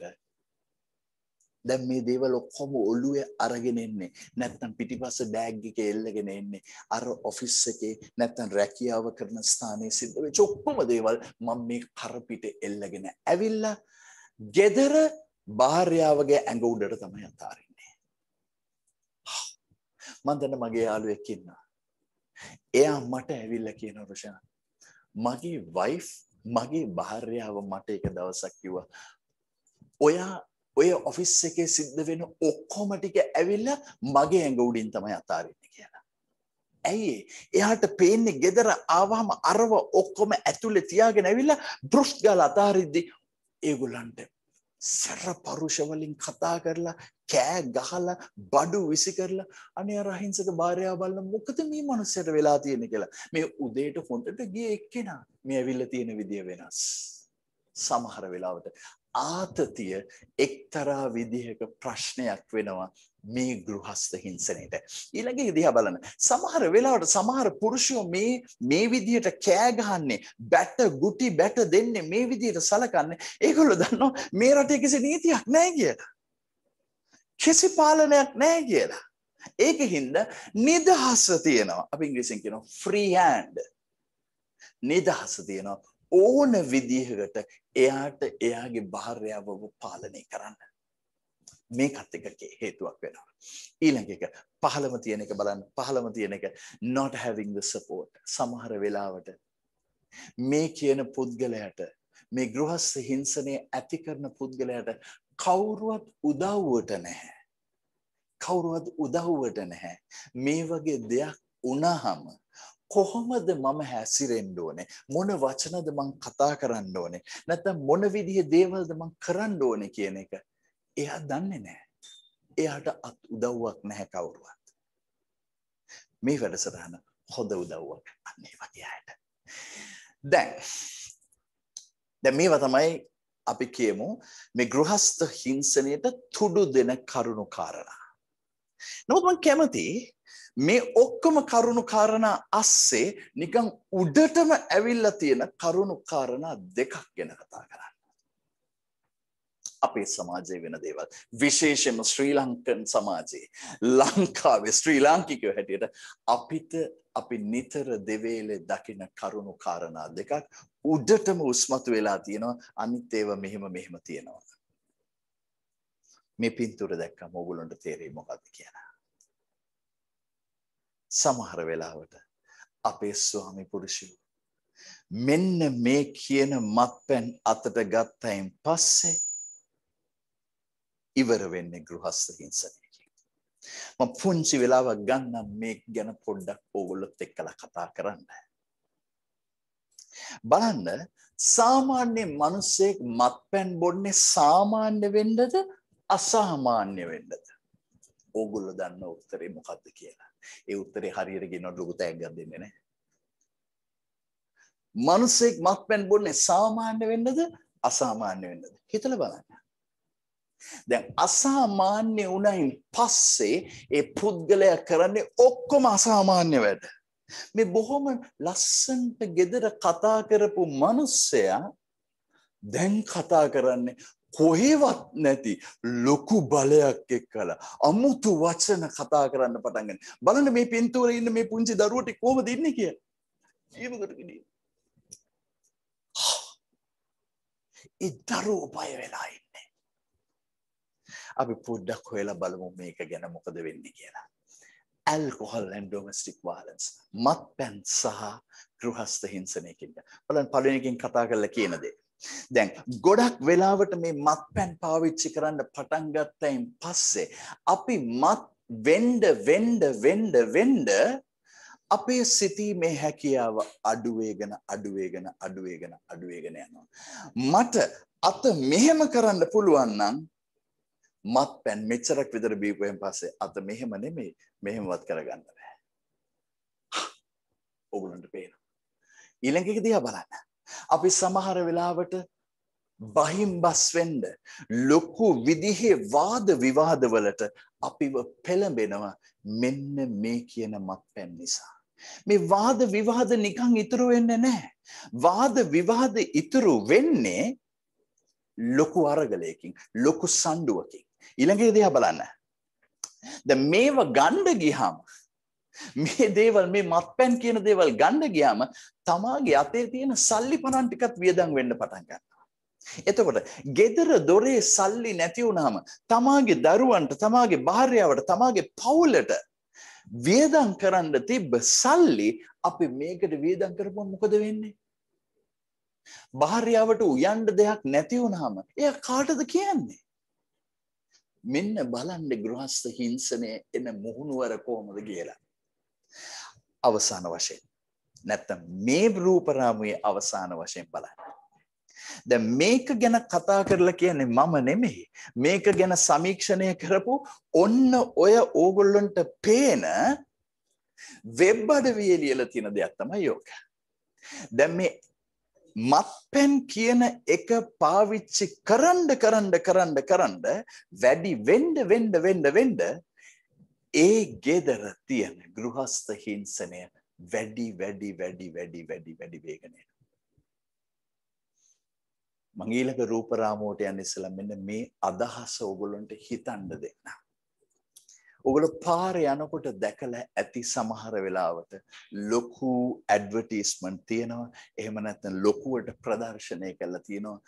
දැන් මේ දේවල් ඔක්කොම ඔළුවේ අරගෙන එන්නේ නැත්නම් පිටිපස්ස බෑග් එකේ එල්ලගෙන එන්නේ අර ඔෆිස් එකේ නැත්නම් රැකියාව කරන ස්ථානයේ සිද්ධ වෙච්ච ඔක්කොම දේවල් මම මේ කර පිට එල්ලගෙන ඇවිල්ලා gedara භාර්යාවගේ ඇඟ උඩට තමයි අතාරින්නේ. මං දැන් මගේ යාළුවෙක් ඉන්නවා. එයා මට ඇවිල්ලා කියන රුෂාන් මගේ වයිෆ් මගේ භාර්යාව මට එක දවසක් කිව්වා ඔයා ඔය ඔෆිස් එකේ සිද්ධ වෙන ඔක්කොම ටික ඇවිල්ලා මගේ ඇඟ උඩින් තමයි අතාරින්නේ කියලා. ඇයි එයාට පේන්නේ ගෙදර ආවම අරව ඔක්කොම ඇතුලේ තියාගෙන ඇවිල්ලා බ්‍රොෂ් ගාලා අතාරිද්දි ඒගොල්ලන්ට සැර පරුෂ වලින් කතා කරලා කෑ ගහලා බඩු විසි කරලා අනේ අර අහිංසක භාර්යාව බලන මොකද මේ මනුස්සයට වෙලා තියෙන්නේ කියලා. මේ උදේට හොඳට ගියේ එක්කෙනා. මේ ඇවිල්ලා තියෙන විදිය වෙනස්. සමහර වෙලාවට ආතතිය එක්තරා විදිහක ප්‍රශ්නයක් වෙනවා මේ ගෘහස්ත හිංසනයට. ඊළඟ එක දිහා බලන්න. සමහර වෙලාවට සමහර පුරුෂයෝ මේ මේ විදිහට කෑ ගහන්නේ, බැට ගුටි බැට දෙන්නේ මේ විදිහට සලකන්නේ. ඒගොල්ලෝ දන්නවා මේ රටේ කිසි නීතියක් නැහැ කියලා. කිසි පාලනයක් නැහැ කියලා. ඒකින්ද නිදහස තියෙනවා. අපි ඉංග්‍රීසියෙන් කියනවා ෆ්‍රී හෑන්ඩ්. නිදහස තියෙනවා ඕන විදිහකට එයාට එයාගේ භාර්යාවව පාලනය කරන්න. මේකත් එක හේතුවක් වෙනවා. ඊළඟ එක 15 තියෙන එක බලන්න 15 තියෙන එක not having the support සමහර වෙලාවට මේ කියන පුද්ගලයාට මේ ගෘහස්ස හිංසනය ඇති කරන පුද්ගලයාට කවුරුවත් උදව්වට නැහැ. කවුරුවත් උදව්වට නැහැ. මේ වගේ දෙයක් වුණාම කොහොමද මම හැසිරෙන්න ඕනේ මොන වචනද මං කතා කරන්න ඕනේ නැත්නම් මොන විදිහේ දේවල්ද මං කරන්න ඕනේ කියන එක එයා දන්නේ නැහැ එයාට අත් උදව්වක් නැහැ කවුරුවත් මේ වැඩසටහන හොඳ උදව්වක් අන්න ඒ වගේ අයට දැන් දැන් මේවා තමයි අපි කියමු මේ ගෘහස්ත හිංසනයට තුඩු දෙන කරුණු කාරණා නමුත් මං කැමති මේ ඔක්කොම කරුණු කාරණා අස්සේ නිකන් උඩටම ඇවිල්ලා තියෙන කරුණු කාරණා දෙකක් ගැන කතා කරන්න. අපේ සමාජයේ වෙන දේවල් විශේෂයෙන්ම ශ්‍රී ලංකන් සමාජයේ ලංකාවේ ශ්‍රී ලාංකිකයෝ හැටියට අපිට අපි නිතර දෙවේලේ දකින කරුණු කාරණා දෙකක් උඩටම උස්මතු වෙලා තියෙනවා අනිත් ඒවා මෙහෙම මෙහෙම තියෙනවා. මේ පින්තූර දැක්කම ඕගොල්ලන්ට තේරෙයි මොකද්ද කියලා. සමහර වෙලාවට අපේ ස්වාමි පුරුෂයෝ මෙන්න මේ කියන මත්පැන් අතට ගත්තයින් පස්සේ ඉවර වෙන්නේ ගෘහස්ත හිංසනයකින්. මම පුංචි වෙලාවක් ගන්නම් මේ ගැන පොඩ්ඩක් ඕගොල්ලොත් එක්කලා කතා කරන්න. බලන්න සාමාන්‍ය මිනිස්සෙක් මත්පැන් බොන්නේ සාමාන්‍ය වෙන්නද අසාමාන්‍ය වෙන්නද? ඕගොල්ලෝ දන්න උත්තරේ මොකද්ද කියලා. ඒ උත්තරේ හරියට කියනකොට ලොකු තෑග්ගක් දෙන්නේ නැහැ. මිනිස්සෙක් මත්පැන් බොන්නේ සාමාන්‍ය වෙන්නද? අසාමාන්‍ය වෙන්නද? හිතලා බලන්න. දැන් අසාමාන්‍ය වුණයින් පස්සේ ඒ පුද්ගලයා කරන්නේ ඔක්කොම අසාමාන්‍ය වැඩ. මේ බොහොම ලස්සන්ට gedara කතා කරපු මිනිස්සයා දැන් කතා කරන්නේ කොහෙවත් නැති ලොකු බලයක් එක් කළ අමුතු වචන කතා කරන්න පටන්ගෙන බලන්න මේ පින්තුවර ඉන්න මේ පුංචි දරුවට කෝම දෙන්න කිය ජීවකටගෙන ඉ දරුව පය වෙලා ඉන්නේ අපි පුඩ්ඩක් හොයලා බලමු මේක ගැන මොකද වෙන්න කියලා ඇල්කොහල් ඇන්ඩෝමස්ටික් වාලන්ස් මත් පැන් සහ ගෘහස්ත හිංසනයකින්ට බලන් පලනකින් කතා කරල කියනදේ දැන් ගොඩක් වෙලාවට මේ මත්පැන් පාවිච්චි කරන්න පටන් ගත්තයින් පස්සේ අපි මත් වෙන්න වෙන්න වෙන්න වෙන්න අපේ සිතීමේ හැකියාව අඩුවේගෙන අඩුවේගෙන අඩුවේගෙන අඩුවේගෙන යනවා. මට අත මෙහෙම කරන්න පුළුවන් නම් මත්පැන් මෙච්චරක් විතර බීපුවෙන් පස්සේ අත මෙහෙම නෙමෙයි මෙහෙමවත් කරගන්න බෑ. ඔගලන්ට පේනවා. ඊළඟ එක දිහා බලන්න. අපි සමහර වෙලාවට බහිම්බස් වෙන්න ලොකු විදිහේ වාද විවාදවලට අපිව පෙළඹෙනවා මෙන්න මේ කියන මත්පැන් නිසා. මේ වාද විවාද නිකන් ඉතුරු වෙන්නේ නැහැ. වාද විවාද ඉතුරු වෙන්නේ ලොකු අරගලයකින්, ලොකු සණ්ඩුවකින්. ඊළඟ දේ බලන්න. දැන් මේව ගණ්ඩ ගියහම මේ දේවල් මේ මත්පැන් කියන දේවල් ගන්න ගියාම තමාගේ අතේ තියෙන සල්ලි පණන් ටිකත් වියදම් වෙන්න පටන් ගන්නවා. එතකොට gedara දොරේ සල්ලි නැති වුනහම තමාගේ දරුවන්ට තමාගේ භාර්යාවට තමාගේ පවුලට වියදම් කරන්න තිබ්බ සල්ලි අපි මේකට වියදම් කරපුවම මොකද වෙන්නේ? භාර්යාවට උයන්ඩ දෙයක් නැති වුනහම එයා කාටද කියන්නේ? මෙන්න බලන්න ගෘහස්ත හිංසනය එන මුහුණුවර කොහොමද කියලා. අවසාන වශයෙන්. නැත්තම් මේ රූපරාමයේ අවසාන වශයෙන් බලන්න. දැන් මේක ගැන කතා කරලා කියන්නේ මම නෙමෙයි. මේක ගැන සමීක්ෂණය කරපු ඔන්න ඔය ඕගොල්ලන්ට පේන වෙබ් අඩවියේ ලියලා තියෙන දෙයක් තමයි යෝග. දැන් මේ මත්පැන් කියන එක පාවිච්චි කරන්න කරන්න කරන්න කරන්න වැඩි වෙන්න වෙන්න වෙන්න වෙන්න ඒ ගෙදර තියෙන ගෘහස්ත හිංසනය වැඩි වැඩි වැඩි වැඩි වැඩි වැඩි වේගනයට. මංගීලක රූපරාමෝට යන්න ඉස්සලා මෙන්න මේ අදහස ඔගොල්ලන්ට හිතන්න දෙන්න. ඔගොල්ලෝ පාර යනකොට දැකලා ඇති සමහර වෙලාවට ලොකු ඇඩ්වර්ටයිස්මන්ට් තියෙනවා. එහෙම නැත්නම් ලොකුවට ප්‍රදර්ශනය කරලා තියෙනවා.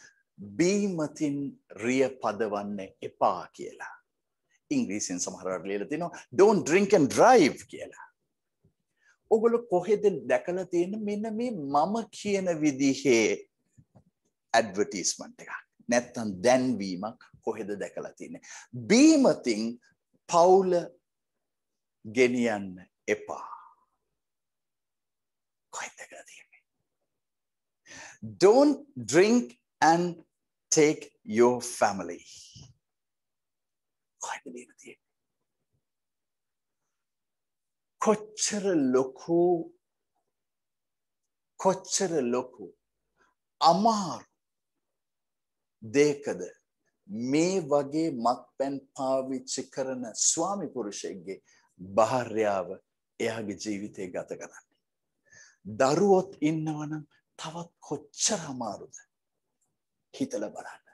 බීමතින් රිය පදවන්න එපා කියලා. ඉංග්‍රීසින් සමහරවට ලියලා තිනවා don't drink and drive කියලා. ඔගොල්ලෝ කොහෙද දැකලා තියෙන මෙන්න මේ මම කියන විදිහේ ඇඩ්වර්ටයිස්මන්ට් එකක්. නැත්තම් දැන්වීමක් කොහෙද දැකලා තියෙන්නේ. බීමතින් පවුල ගෙනියන්න එපා. කොහෙද දැකලා තියෙන්නේ? don't drink and take your family කොහෙද මේක තියෙන්නේ? කොච්චර ලොකු කොච්චර ලොකු අමාරු දෙකද මේ වගේ මත්පැන් පාවිච්චි කරන ස්වාමි පුරුෂයෙක්ගේ භාර්යාව එයාගේ ජීවිතේ ගත කරන්නේ. දරුවොත් ඉන්නවනම් තවත් කොච්චර අමාරුද? හිතලා බලන්න.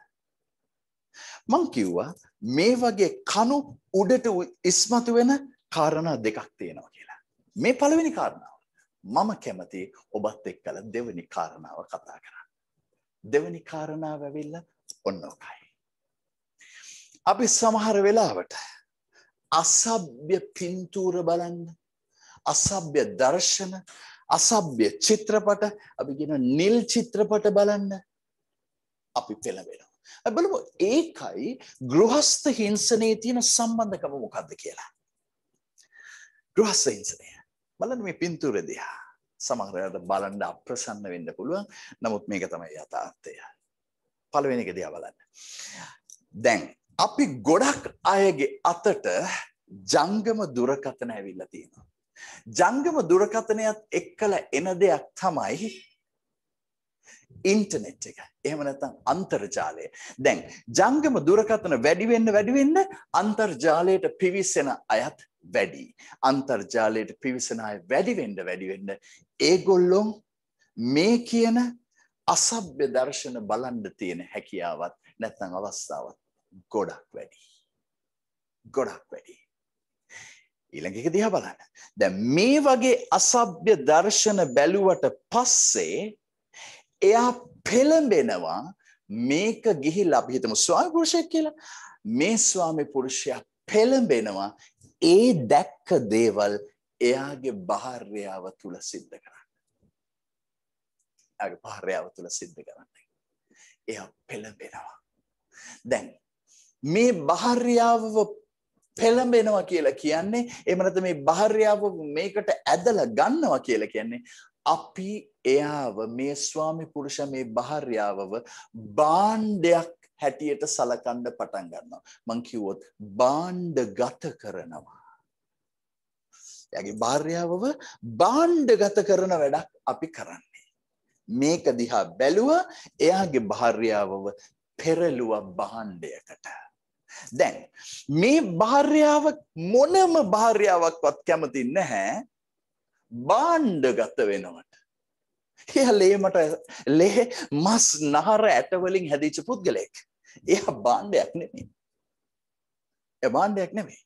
මං කිව්වා මේ වගේ කණු උඩට ඉස්මතු වෙන කාරණා දෙකක් තියෙනවා කියලා. මේ පළවෙනි කාරණාව. මම කැමති ඔබත් එක්කලා දෙවෙනි කාරණාව කතා කරන්න. දෙවෙනි කාරණාව ඇවිල්ලා ඔන්න ඔකයි. අපි සමහර වෙලාවට අසභ්‍ය පින්තූර බලන්න, අසභ්‍ය දර්ශන, අසභ්‍ය චිත්‍රපට, අපි කියන නිල් චිත්‍රපට බලන්න අපි පෙළඹෙනවා. බලමු ඒකයි ගෘහස්ත හිංසනයේ තියෙන සම්බන්ධකම මොකක්ද කියලා. ගෘහස්ත හිංසනය. බලන්න මේ පින්තූර දිහා. සමහර වෙලාවට බලන්න අප්‍රසන්න වෙන්න පුළුවන්. නමුත් මේක තමයි යථාර්ථය. පළවෙනි එක දිහා බලන්න. දැන් අපි ගොඩක් අයගේ අතට ජංගම දුරකථන ඇවිල්ලා තියෙනවා. ජංගම දුරකථනයත් එක්කලා එන දෙයක් තමයි ඉන්ටනෙට් එක එහෙම නැත්නම් අන්තර්ජාලය දැන් ජංගම දුරකථන වැඩි වෙන්න වැඩි වෙන්න අන්තර්ජාලයට පිවිසෙන අයත් වැඩි අන්තර්ජාලයට පිවිසෙන අය වැඩි වෙන්න වැඩි වෙන්න ඒගොල්ලෝ මේ කියන අසභ්‍ය දර්ශන බලන්න තියෙන හැකියාවත් නැත්නම් අවස්ථාවත් ගොඩක් වැඩි ගොඩක් වැඩි ඊළඟ එක දිහා බලන්න දැන් මේ වගේ අසභ්‍ය දර්ශන බැලුවට පස්සේ එයා පෙළඹෙනවා මේක ගිහිල්ලා අපි හිතමු ස්වාමි පුරුෂයෙක් කියලා. මේ ස්වාමි පුරුෂයා පෙළඹෙනවා ඒ දැක්ක දේවල් එයාගේ භාර්යාව තුල සිද්ධ කරන්න. එයාගේ භාර්යාව තුල සිද්ධ කරන්න. එයා පෙළඹෙනවා. දැන් මේ භාර්යාවව පෙළඹෙනවා කියලා කියන්නේ එහෙම නැත්නම් මේ භාර්යාව මේකට ඇදලා ගන්නවා කියලා කියන්නේ අපි එයාව මේ ස්වාමි පුරුෂ මේ භාර්යාවව බාණ්ඩයක් හැටියට සලකන්න පටන් ගන්නවා. මං කිව්වොත් බාණ්ඩගත කරනවා. එයාගේ භාර්යාවව බාණ්ඩගත කරන වැඩක් අපි කරන්නේ. මේක දිහා බැලුවා එයාගේ භාර්යාවව පෙරළුවා බාණ්ඩයකට. දැන් මේ භාර්යාව මොනම භාර්යාවක්වත් කැමති නැහැ බාණ්ඩගත වෙනවට. එය ලේමට ලේ මස් නහර ඇටවලින් හැදිච්ච පුද්ගලයෙක්. එය බාණ්ඩයක් නෙමේ. එය බාණ්ඩයක් නෙමේ.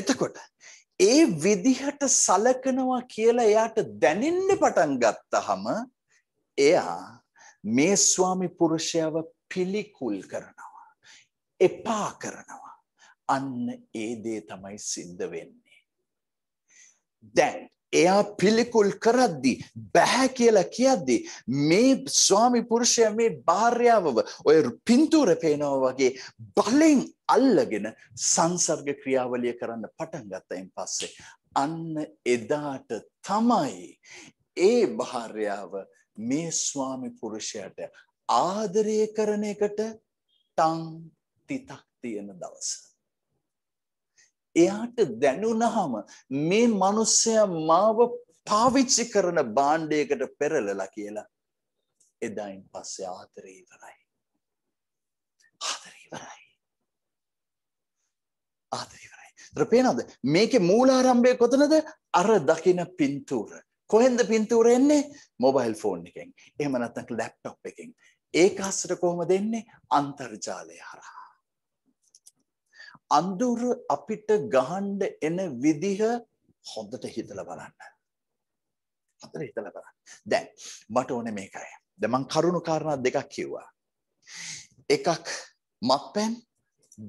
එතකොට ඒ විදිහට සලකනවා කියලා එයාට දැනෙන්න පටන් ගත්තහම එයා මේ ස්වාමි පුරුෂයව පිළිකුල් කරනවා. එපා කරනවා. අන්න ඒ දේ තමයි සිද්ධ වෙන්නේ. දැන් එයා පිළිකුල් කරද්දි බැහැ කියලා කියද්දි මේ ස්වාමි පුරුෂය මේ භාර්යාවව ඔය පින්තූර පේනවා වගේ බලෙන් අල්ලගෙන සංසර්ග ක්‍රියාවලිය කරන්න පටන් ගත්තයින් පස්සේ අන්න එදාට තමයි ඒ භාර්යාව මේ ස්වාමි පුරුෂයට ආදරය කරන එකට ටං තිතක් තියෙන දවස. එයාට දැනුණාම මේ මිනිස්සයා මාව පාවිච්චි කරන භාණ්ඩයකට පෙරලලා කියලා. එදායින් පස්සේ ආදරේ ඉවරයි. ආදරේ ඉවරයි. ආදරේ ඉවරයි. ත්‍රපේනද මේකේ මූලාරම්භය කොතනද? අර දකින පින්තූර. කොහෙන්ද පින්තූර එන්නේ? මොබයිල් ෆෝන් එකෙන්. එහෙම නැත්නම් ලැප්ටොප් එකෙන්. ඒක අස්සට කොහොමද එන්නේ? අන්තර්ජාලය හරහා. අඳුර අපිට ගහන්න එන විදිහ හොඳට හිතලා බලන්න. හොඳට හිතලා බලන්න. දැන් මට ඕනේ මේකයි. දැන් මං කරුණු කාරණා දෙකක් කිව්වා. එකක් මත්පැන්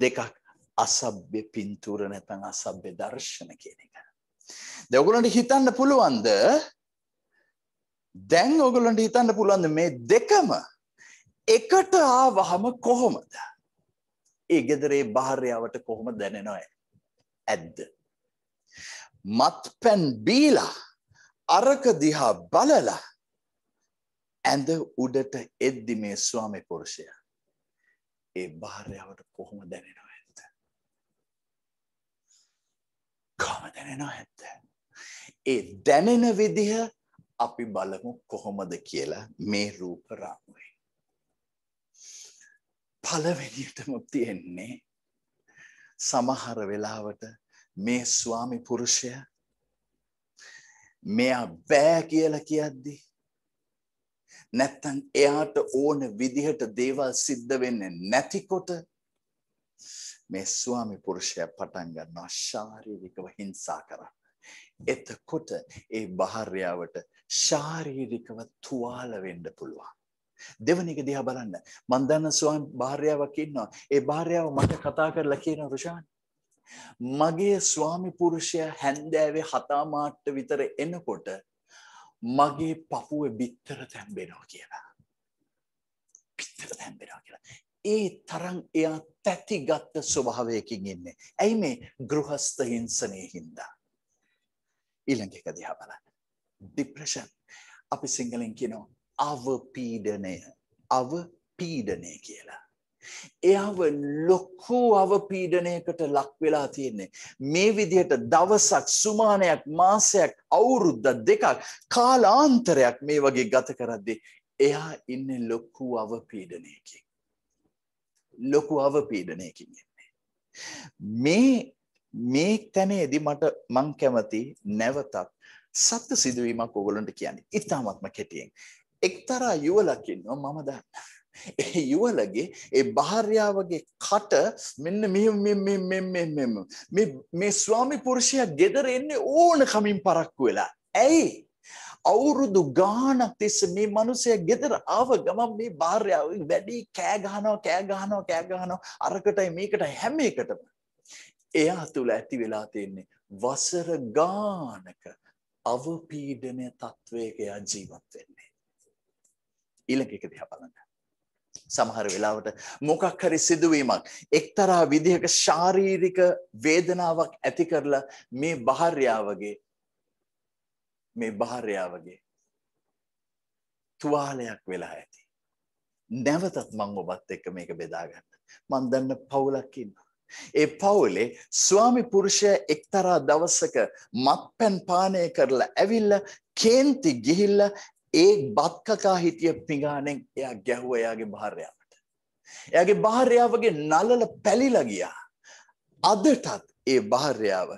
දෙකක් අසභ්‍ය පින්තූර නැත්නම් අසභ්‍ය දර්ශන කියන එක. දැන් ඔයගොල්ලන්ට හිතන්න පුළුවන්ද? දැන් ඔයගොල්ලන්ට හිතන්න පුළුවන්ද මේ දෙකම එකට ආවහම කොහොමද? ඒ ගෙදරේ භාර්යාවට කොහොම දැනෙනව ඇද්ද මත්පැන් බීලා අරක දිහා බලලා ඇඳ උඩට එද්දි මේ ස්වාමි පුරුෂය ඒ භාර්යාවට කොහොම දැනෙනව ඇද්ද කොහොම දැනෙනව ඇද්ද ඒ දැනෙන විදිහ අපි බලමු කොහොමද කියලා මේ රූප රාමුවේ පළවෙනියටම තියෙන්නේ සමහර වෙලාවට මේ ස්වාමි පුරුෂය මෙයා බෑ කියලා කියද්දි නැත්තම් එයාට ඕන විදිහට දේවල් සිද්ධ වෙන්නේ නැතිකොට මේ ස්වාමි පුරුෂයා පටන් ගන්නවා ශාරීරිකව හිංසා කරන්න. එතකොට ඒ භාර්යාවට ශාරීරිකව තුවාල වෙන්න පුළුවන්. දෙවන එක දිහා බලන්න. මම දන්න ස්වාම භාර්යාවක් ඉන්නවා. ඒ භාර්යාව මට කතා කරලා කියන රුෂාන් මගේ ස්වාමි පුරුෂයා හැන්දෑවේ 7 විතර එනකොට මගේ පපුවේ බිත්තර තැම්බෙනවා කියලා. බිත්තර තැම්බෙනවා කියලා. ඒ තරම් එයා තැතිගත් ස්වභාවයකින් ඉන්නේ. ඇයි මේ ගෘහස්ත හිංසනයේ හින්දා? ඊළඟ එක දිහා බලන්න. depression අපි සිංහලෙන් කියනවා අවපීඩනය අවපීඩනය කියලා. එයාව ලොක්කු අවපීඩනයකට ලක් වෙලා තියෙන්නේ. මේ විදිහට දවසක් සුමානයක් මාසයක් අවුරුද්ද දෙකක් කාලාන්තරයක් මේ වගේ ගත කරද්දි. එයා ඉන්න ලොක්කු අවපීඩනයකින්. ලොකු අවපීඩනයකින් ඉන්නේ. මේ මේ තැනේදී මට මං කැමති නැවතත් සත්‍ය සිදුවීමක් ඔගොල්ලන්ට කියන්නේ. ඉතාමත්ම කෙටියෙන්. එක්තරා යුවලක් ඉන්නවා මම දන්න. ඒ යුවලගේ ඒ භාර්යාවගේ කට මෙන්න මෙහෙම මෙහෙම මෙහෙම මෙහෙම මේ මේ ස්වාමි පුරුෂයා ගෙදර එන්නේ ඕන කමින් පරක්කු වෙලා. ඇයි? අවුරුදු ගානක් තිස්සේ මේ මිනිසයා ගෙදර ආව ගමන් මේ භාර්යාව වැඩි කෑ ගහනවා කෑ ගහනවා කෑ ගහනවා අරකටයි මේකටයි හැම එකටම එයා තුල ඇති වෙලා තියෙන්නේ වසර ගානක අවපීඩන තත්වයක එයා ජීවත් වෙන්නේ ඊළඟ එක දිහා බලන්න. සමහර වෙලාවට මොකක් හරි සිදුවීමක් එක්තරා විදිහක ශාරීරික වේදනාවක් ඇති කරලා මේ බහර්යාවගේ මේ බහර්යාවගේ තුවාලයක් වෙලා ඇති. නැවතත් මං ඔබත් එක්ක මේක බෙදා ගන්න. මං දන්න පවුලක් ඉන්නවා. ඒ පවුලේ ස්වාමි පුරුෂය එක්තරා දවසක මත්පැන් පානය කරලා ඇවිල්ලා කේන්ති ගිහිල්ලා ඒ බත්කකා හිටිය පිඟානෙන් එයා ගැහුව එයාගේ භාර්යාවට. එයාගේ භාර්යාවගේ නලල පැලිලා ගියා. අදටත් ඒ භාර්යාව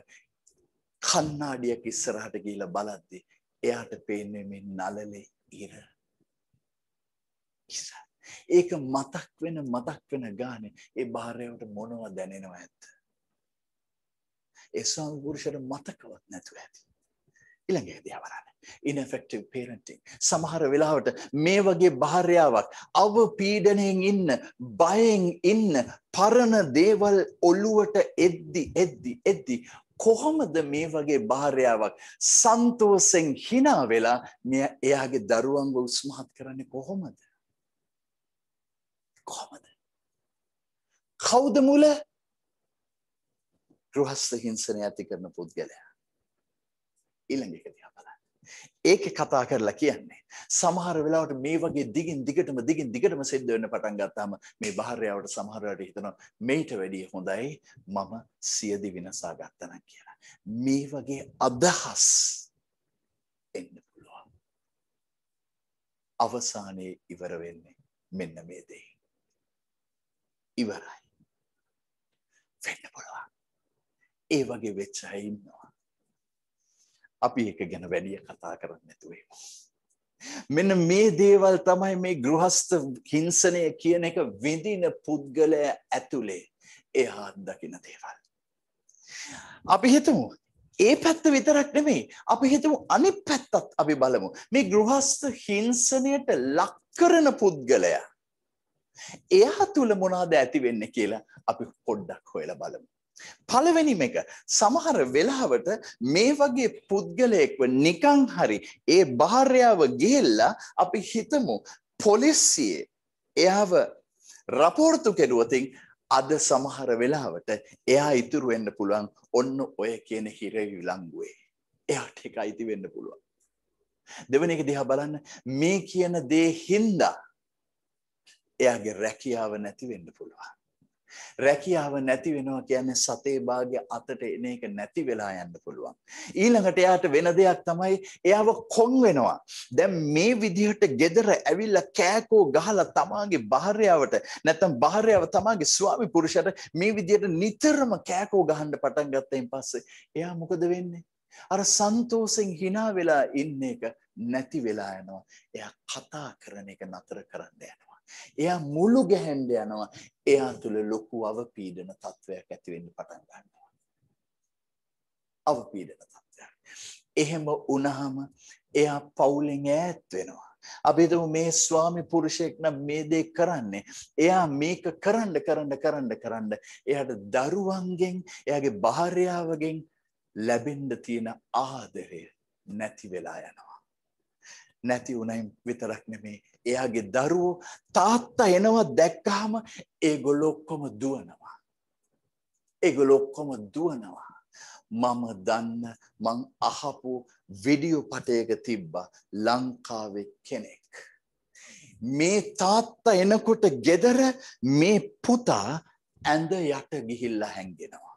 කන්නාඩියක් ඉස්සරහට ගිහිල්ලා බලද්දී එයාට පේන්නේ මේ නලලේ ඉර. ඉර. ඒක මතක් වෙන මතක් වෙන ගානේ ඒ භාර්යාවට මොනවද දැනෙනව ඇත්ද? ඒ ස්වාමි පුරුෂයාට මතකවත් නැතුව ඇති. ඊළඟ එක දිහා බලන්න. ineffective parenting. සමහර වෙලාවට මේ වගේ භාර්යාවක් අවපීඩනයෙන් ඉන්න, බයෙන් ඉන්න, පරණ දේවල් ඔළුවට එද්දි එද්දි එද්දි කොහොමද මේ වගේ භාර්යාවක් සන්තෝෂෙන් hina වෙලා මෙයා එයාගේ දරුවන්ව උස්මහත් කරන්නේ කොහොමද? කොහොමද? කවුද මුල? ගෘහස්ත හිංසනය ඇති කරන පුද්ගලයා. ඊළඟ එක දිහා බලන්න. ඒකේ කතා කරලා කියන්නේ සමහර වෙලාවට මේ වගේ දිගින් දිගටම දිගින් දිගටම සිද්ධ වෙන්න පටන් ගත්තාම මේ බහර්යාවට සමහර වෙලාවට හිතනවා මේට වැඩිය හොඳයි මම සියදි විනාසා ගත්තා නම් කියලා. මේ වගේ අදහස් එන්න පුළුවන්. අවසානයේ ඉවර වෙන්නේ මෙන්න මේ දෙයි. ඉවරයි. වෙන්න පුළුවන්. ඒ වගේ වෙච්ච අය ඉන්නවා. අපි එක ගැන වැඩිය කතා කරන්න නැතුවේ. මෙන්න මේ දේවල් තමයි මේ ගෘහස්ත හිංසනය කියන එක විඳින පුද්ගලය ඇතුලේ එහා දකින දේවල්. අපි හිතමු ඒ පැත්ත විතරක් නෙමෙයි අපි හිතමු අනිත් පැත්තත් අපි බලමු මේ ගෘහස්ත හිංසනයට ලක් කරන පුද්ගලයා එයා තුල මොනවාද ඇති වෙන්නේ කියලා අපි පොඩ්ඩක් හොයලා බලමු පළවෙනිම එක සමහර වෙලාවට මේ වගේ පුද්ගලයෙක්ව නිකං හරි ඒ භාර්යාව ගෙහෙල්ලා අපි හිතමු පොලිසියේ එයාව රපෝර්තු කෙරුවතින් අද සමහර වෙලාවට එයා ඉතුරු වෙන්න පුළුවන් ඔන්න ඔය කියන හිරවි ලංගුවේ. එයාට ඒක අයිති වෙන්න පුළුවන්. දෙවෙනි එක දිහා බලන්න මේ කියන දේ හින්දා එයාගේ රැකියාව නැති වෙන්න පුළුවන්. රැකියාව නැති වෙනවා කියන්නේ සතේ භාගය අතට එන එක නැති වෙලා යන්න පුළුවන්. ඊළඟට එයාට වෙන දෙයක් තමයි එයාව කොන් වෙනවා. දැන් මේ විදිහට gedara ඇවිල්ලා කෑකෝ ගහලා තමාගේ භාර්යාවට නැත්නම් භාර්යාව තමාගේ ස්වාමි පුරුෂයාට මේ විදිහට නිතරම කෑකෝ ගහන්න පටන් ගත්තයින් පස්සේ එයා මොකද වෙන්නේ? අර සන්තෝෂෙන් hina වෙලා ඉන්න එක නැති වෙලා යනවා. එයා කතා කරන එක නතර කරන්න යනවා. එයා මුළු ගැහෙන්න යනවා. එයා තුල ලොකු අවපීඩන තත්වයක් ඇති වෙන්න පටන් ගන්නවා. අවපීඩන තත්වයක්. එහෙම වුණාම එයා පවුලෙන් ඈත් වෙනවා. අපි හිතමු මේ ස්වාමි පුරුෂයෙක් නම් මේ දේ කරන්නේ. එයා මේක කරන්න කරන්න කරන්න කරන්න එයාට දරුවන්ගෙන් එයාගේ භාර්යාවගෙන් ලැබෙන්න තියෙන ආදරය නැති වෙලා යනවා. නැති උනයිම් විතරක් නෙමේ එයාගේ දරුවෝ තාත්තා එනවා දැක්කහම ඒගොල්ලෝ ඔක්කොම දුවනවා ඒගොල්ලෝ ඔක්කොම දුවනවා මම දන්න මං අහපු වීඩියෝ පටයක තිබ්බා ලංකාවේ කෙනෙක් මේ තාත්තා එනකොට ගෙදර මේ පුතා ඇඳ යට ගිහිල්ලා හැංගෙනවා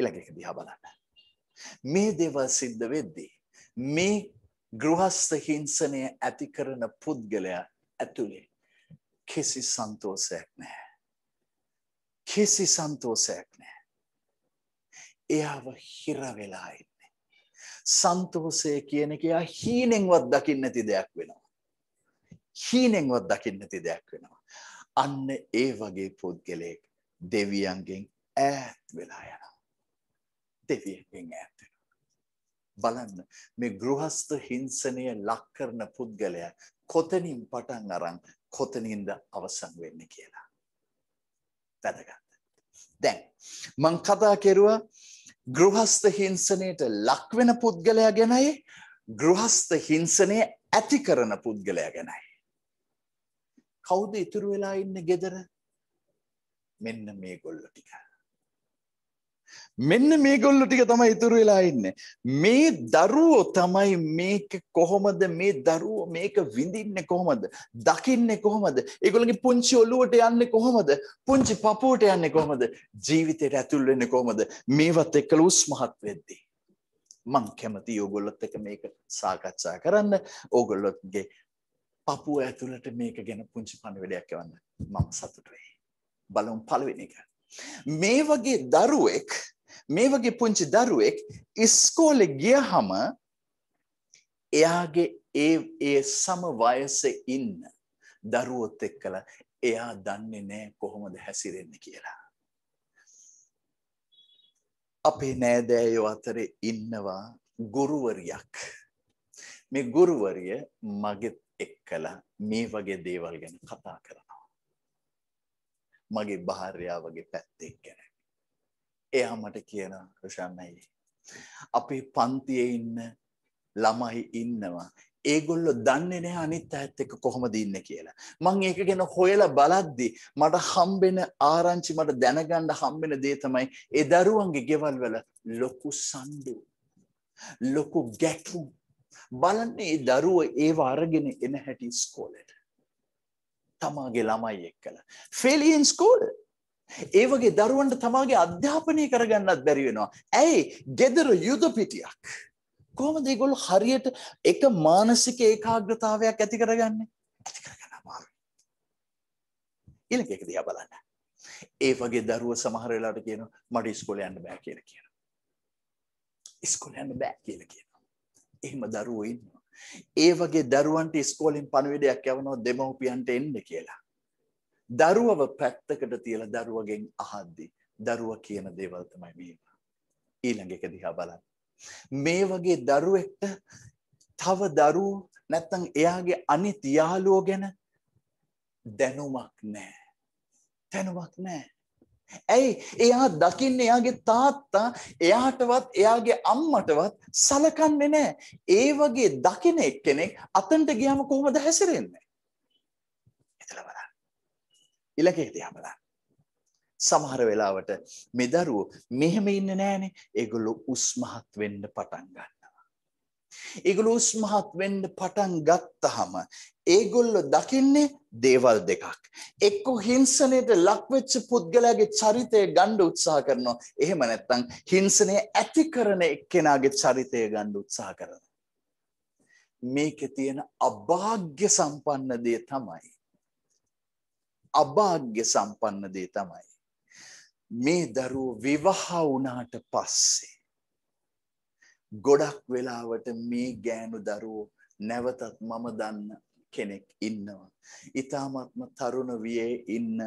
ඉලකක දිහා බලන්න. මේ දේවල් සිද්ධ වෙද්දී. මේ ගෘහස්ථ හිංසනය ඇති කරන පුද්ගලයා ඇතුළේ කිසි සන්තෝසයක් නෑ. කිසි සන්තෝසයක් නෑ. එයාව හිරවෙලා ඉන්නේ. සන්තෝසය කියන එක එයා හීනෙන්වත් දකින්න නැති දෙයක් වෙනවා. හීනෙන්වත් දකින්න නැති දෙයක් වෙනවා. අන්න ඒ වගේ පුද්ගලයෙක් දෙවියන්ගෙන් ඈත් වෙලා යනවා. දෙවියන්ගෙන් ඈත් බලන්න මේ ගෘහස්ත හිංසනය ලක් කරන පුද්ගලයා කොතනින් පටන් අරන් කොතනින්ද අවසන් වෙන්නේ කියලා. වැදගත්. දැන් මං කතා කෙරුවා ගෘහස්ත හිංසනයට ලක් වෙන පුද්ගලයා ගැනයි ගෘහස්ත හිංසනය ඇති කරන පුද්ගලයා ගැනයි. කවුද ඉතුරු වෙලා ඉන්නේ gedara? මෙන්න මේගොල්ලෝ ටිකයි. මෙන්න මේගොල්ලු ටික තමයි ඉතුරු වෙලා ඉන්නේ. මේ දරුවෝ තමයි මේක කොහොමද මේ දරුවෝ මේක විඳින්නේ කොහොමද? දකින්නේ කොහොමද? ඒගොල්ලන්ගේ පුංචි ඔළුවට යන්නේ කොහොමද? පුංචි පපුවට යන්නේ කොහොමද? ජීවිතයට ඇතුල් වෙන්නේ කොහොමද? මේවත් එක්කලා උස්මහත් වෙද්දී මං කැමති ඕගොල්ලොත් එක මේක සාකච්ඡා කරන්න ඕගොල්ලොත්ගේ පපුුව ඇතුළට මේක ගැන පුංචි පණිවිඩයක් එවන්න මම සතුටුයි. බලවම් පලවෙනි එක. මේ වගේ දරුවෙක් මේ වගේ පුංචි දරුවෙක් ඉස්කෝලේ ගියහම එයාගේ ඒ ඒ සම වයසේ ඉන්න දරුවොත් එක්කලා එයා දන්නේ නැහැ කොහොමද හැසිරෙන්නේ කියලා. අපේ නෑදෑයෝ අතරේ ඉන්නවා ගුරුවරියක්. මේ ගුරුවරිය මගෙත් එක්කලා මේ වගේ දේවල් ගැන කතා කරා. මගේ භාර්යාවගේ පැත්තෙන් ගැන. එයා මට කියන රොෂන් අයියේ. අපේ පන්තියේ ඉන්න ළමයි ඉන්නවා. ඒගොල්ලො දන්නේ නැහැ අනිත් අයත් එක්ක කොහොමද ඉන්නේ කියලා. මං ඒක ගැන හොයලා බලද්දි මට හම්බෙන ආරංචි මට දැනගන්න හම්බෙන දේ තමයි ඒ දරුවන්ගේ ගෙවල් වල ලොකු සණ්ඩු. ලොකු ගැටුම්. බලන්නේ ඒ දරුවෝ ඒව අරගෙන එන හැටි ඉස්කෝලේට. තමාගේ ළමයි එක්කලා. ෆෙලියන් ස්කෝල් ඒ වගේ දරුවන්ට තමාගේ අධ්‍යාපනය කරගන්නත් බැරි වෙනවා. ඇයි gedara යුද පිටියක්. කොහොමද ඒගොල්ලෝ හරියට එක මානසික ඒකාග්‍රතාවයක් ඇති කරගන්නේ? ඇති කරගන්න අමාරුයි. ඊළඟ එක දිහා බලන්න. ඒ වගේ දරුව සමහර වෙලාවට කියනවා මට ඉස්කෝලේ යන්න බෑ කියලා කියනවා. ඉස්කෝලේ යන්න බෑ කියලා කියනවා. එහෙම දරුවෝ ඉන්නවා. ඒ වගේ දරුවන්ට ස්කෝලින් පණවිඩයක් යවනෝ දෙමව්පියන්ට එන්න කියලා. දරුවව පැත්තකට තියලා දරුවගෙන් අහද්දි දරුව කියන දේවල් තමයි මේවා. ඊළඟ එක දිහා බලන්න. මේ වගේ දරුවෙක්ට තව දරුවෝ නැත්තම් එයාගේ අනිත් යාළුවෝ ගැන දැනුමක් නැහැ. දැනුමක් නැහැ. ඇයි එයා දකින්නේ එයාගේ තාත්තා එයාටවත් එයාගේ අම්මටවත් සලකන්නේ නැහැ. ඒ වගේ දකින එක්කෙනෙක් අතන්ට ගියාම කොහොමද හැසිරෙන්නේ? හිතලා බලන්න. ඉලක්කයට දිහා බලන්න. සමහර වෙලාවට මේ දරුවෝ මෙහෙම ඉන්නේ නැහනේ. ඒගොල්ලෝ උස්මහත් වෙන්න පටන් ගන්නවා. ඒගොල්ලෝ උස්මහත් වෙන්න පටන් ගත්තාම ඒගොල්ලෝ දකින්නේ දේවල් දෙකක්. එක්ක හිංසනයට ලක්වෙච්ච පුද්ගලයාගේ චරිතය ගන්න උත්සාහ කරනවා. එහෙම නැත්නම් හිංසනය ඇති කරන එක්කෙනාගේ චරිතය ගන්න උත්සාහ කරනවා. මේකේ තියෙන අභාග්‍ය සම්පන්න දේ තමයි අභාග්‍ය සම්පන්න දේ තමයි මේ දරුවෝ විවාහ වුණාට පස්සේ ගොඩක් වෙලාවට මේ ගෑනු දරුවෝ නැවතත් මම දන්න කෙනෙක් ඉන්නවා. ඉතාමත්ම තරුණ වියේ ඉන්න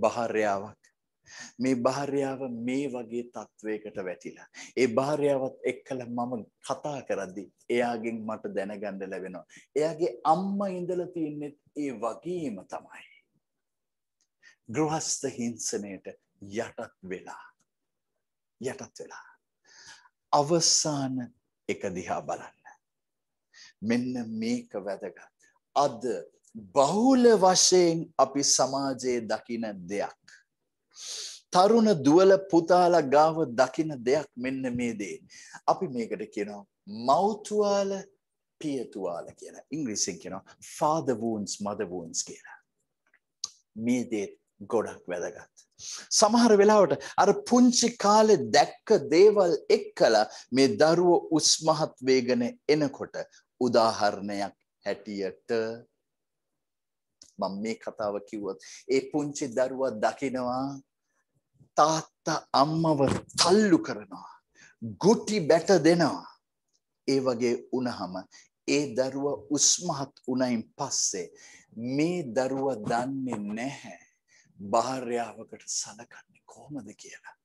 භාර්යාවක්. මේ භාර්යාව මේ වගේ තත්වයකට වැටිලා. ඒ භාර්යාවත් එක්කලා මම කතා කරද්දි එයාගෙන් මට දැනගන්න ලැබෙනවා. එයාගේ අම්මා ඉඳලා තින්නෙත් ඒ වගේම තමයි. ගෘහස්ත හිංසනයට යටත් වෙලා. යටත් වෙලා. අවසාන එක දිහා බලන්න. මෙන්න මේක වැදගත්. අද බහුල වශයෙන් අපි සමාජයේ දකින දෙයක්. තරුණ දුවල පුතාලා ගාව දකින දෙයක් මෙන්න මේ දේ. අපි මේකට කියනවා මෞතුවාල පියතුවාල කියලා. ඉංග්‍රීසියෙන් කියනවා father wounds mother wounds කියලා. මේ දේ ගොඩක් වැදගත්. සමහර වෙලාවට අර පුංචි කාලේ දැක්ක දේවල් එක්කලා මේ දරුව උස්මහත් වේගන එනකොට උදාහරණයක් හැටියට මම මේ කතාව කිව්වොත් ඒ පුංචි දරුවා දකිනවා තාත්තා අම්මව තල්ලු කරනවා ගුටි බැට දෙනවා ඒ වගේ වුණහම ඒ දරුවා උස්මහත් උණයින් පස්සේ මේ දරුවා දන්නේ නැහැ භාර්යාවකට සලකන්නේ කොහොමද කියලා.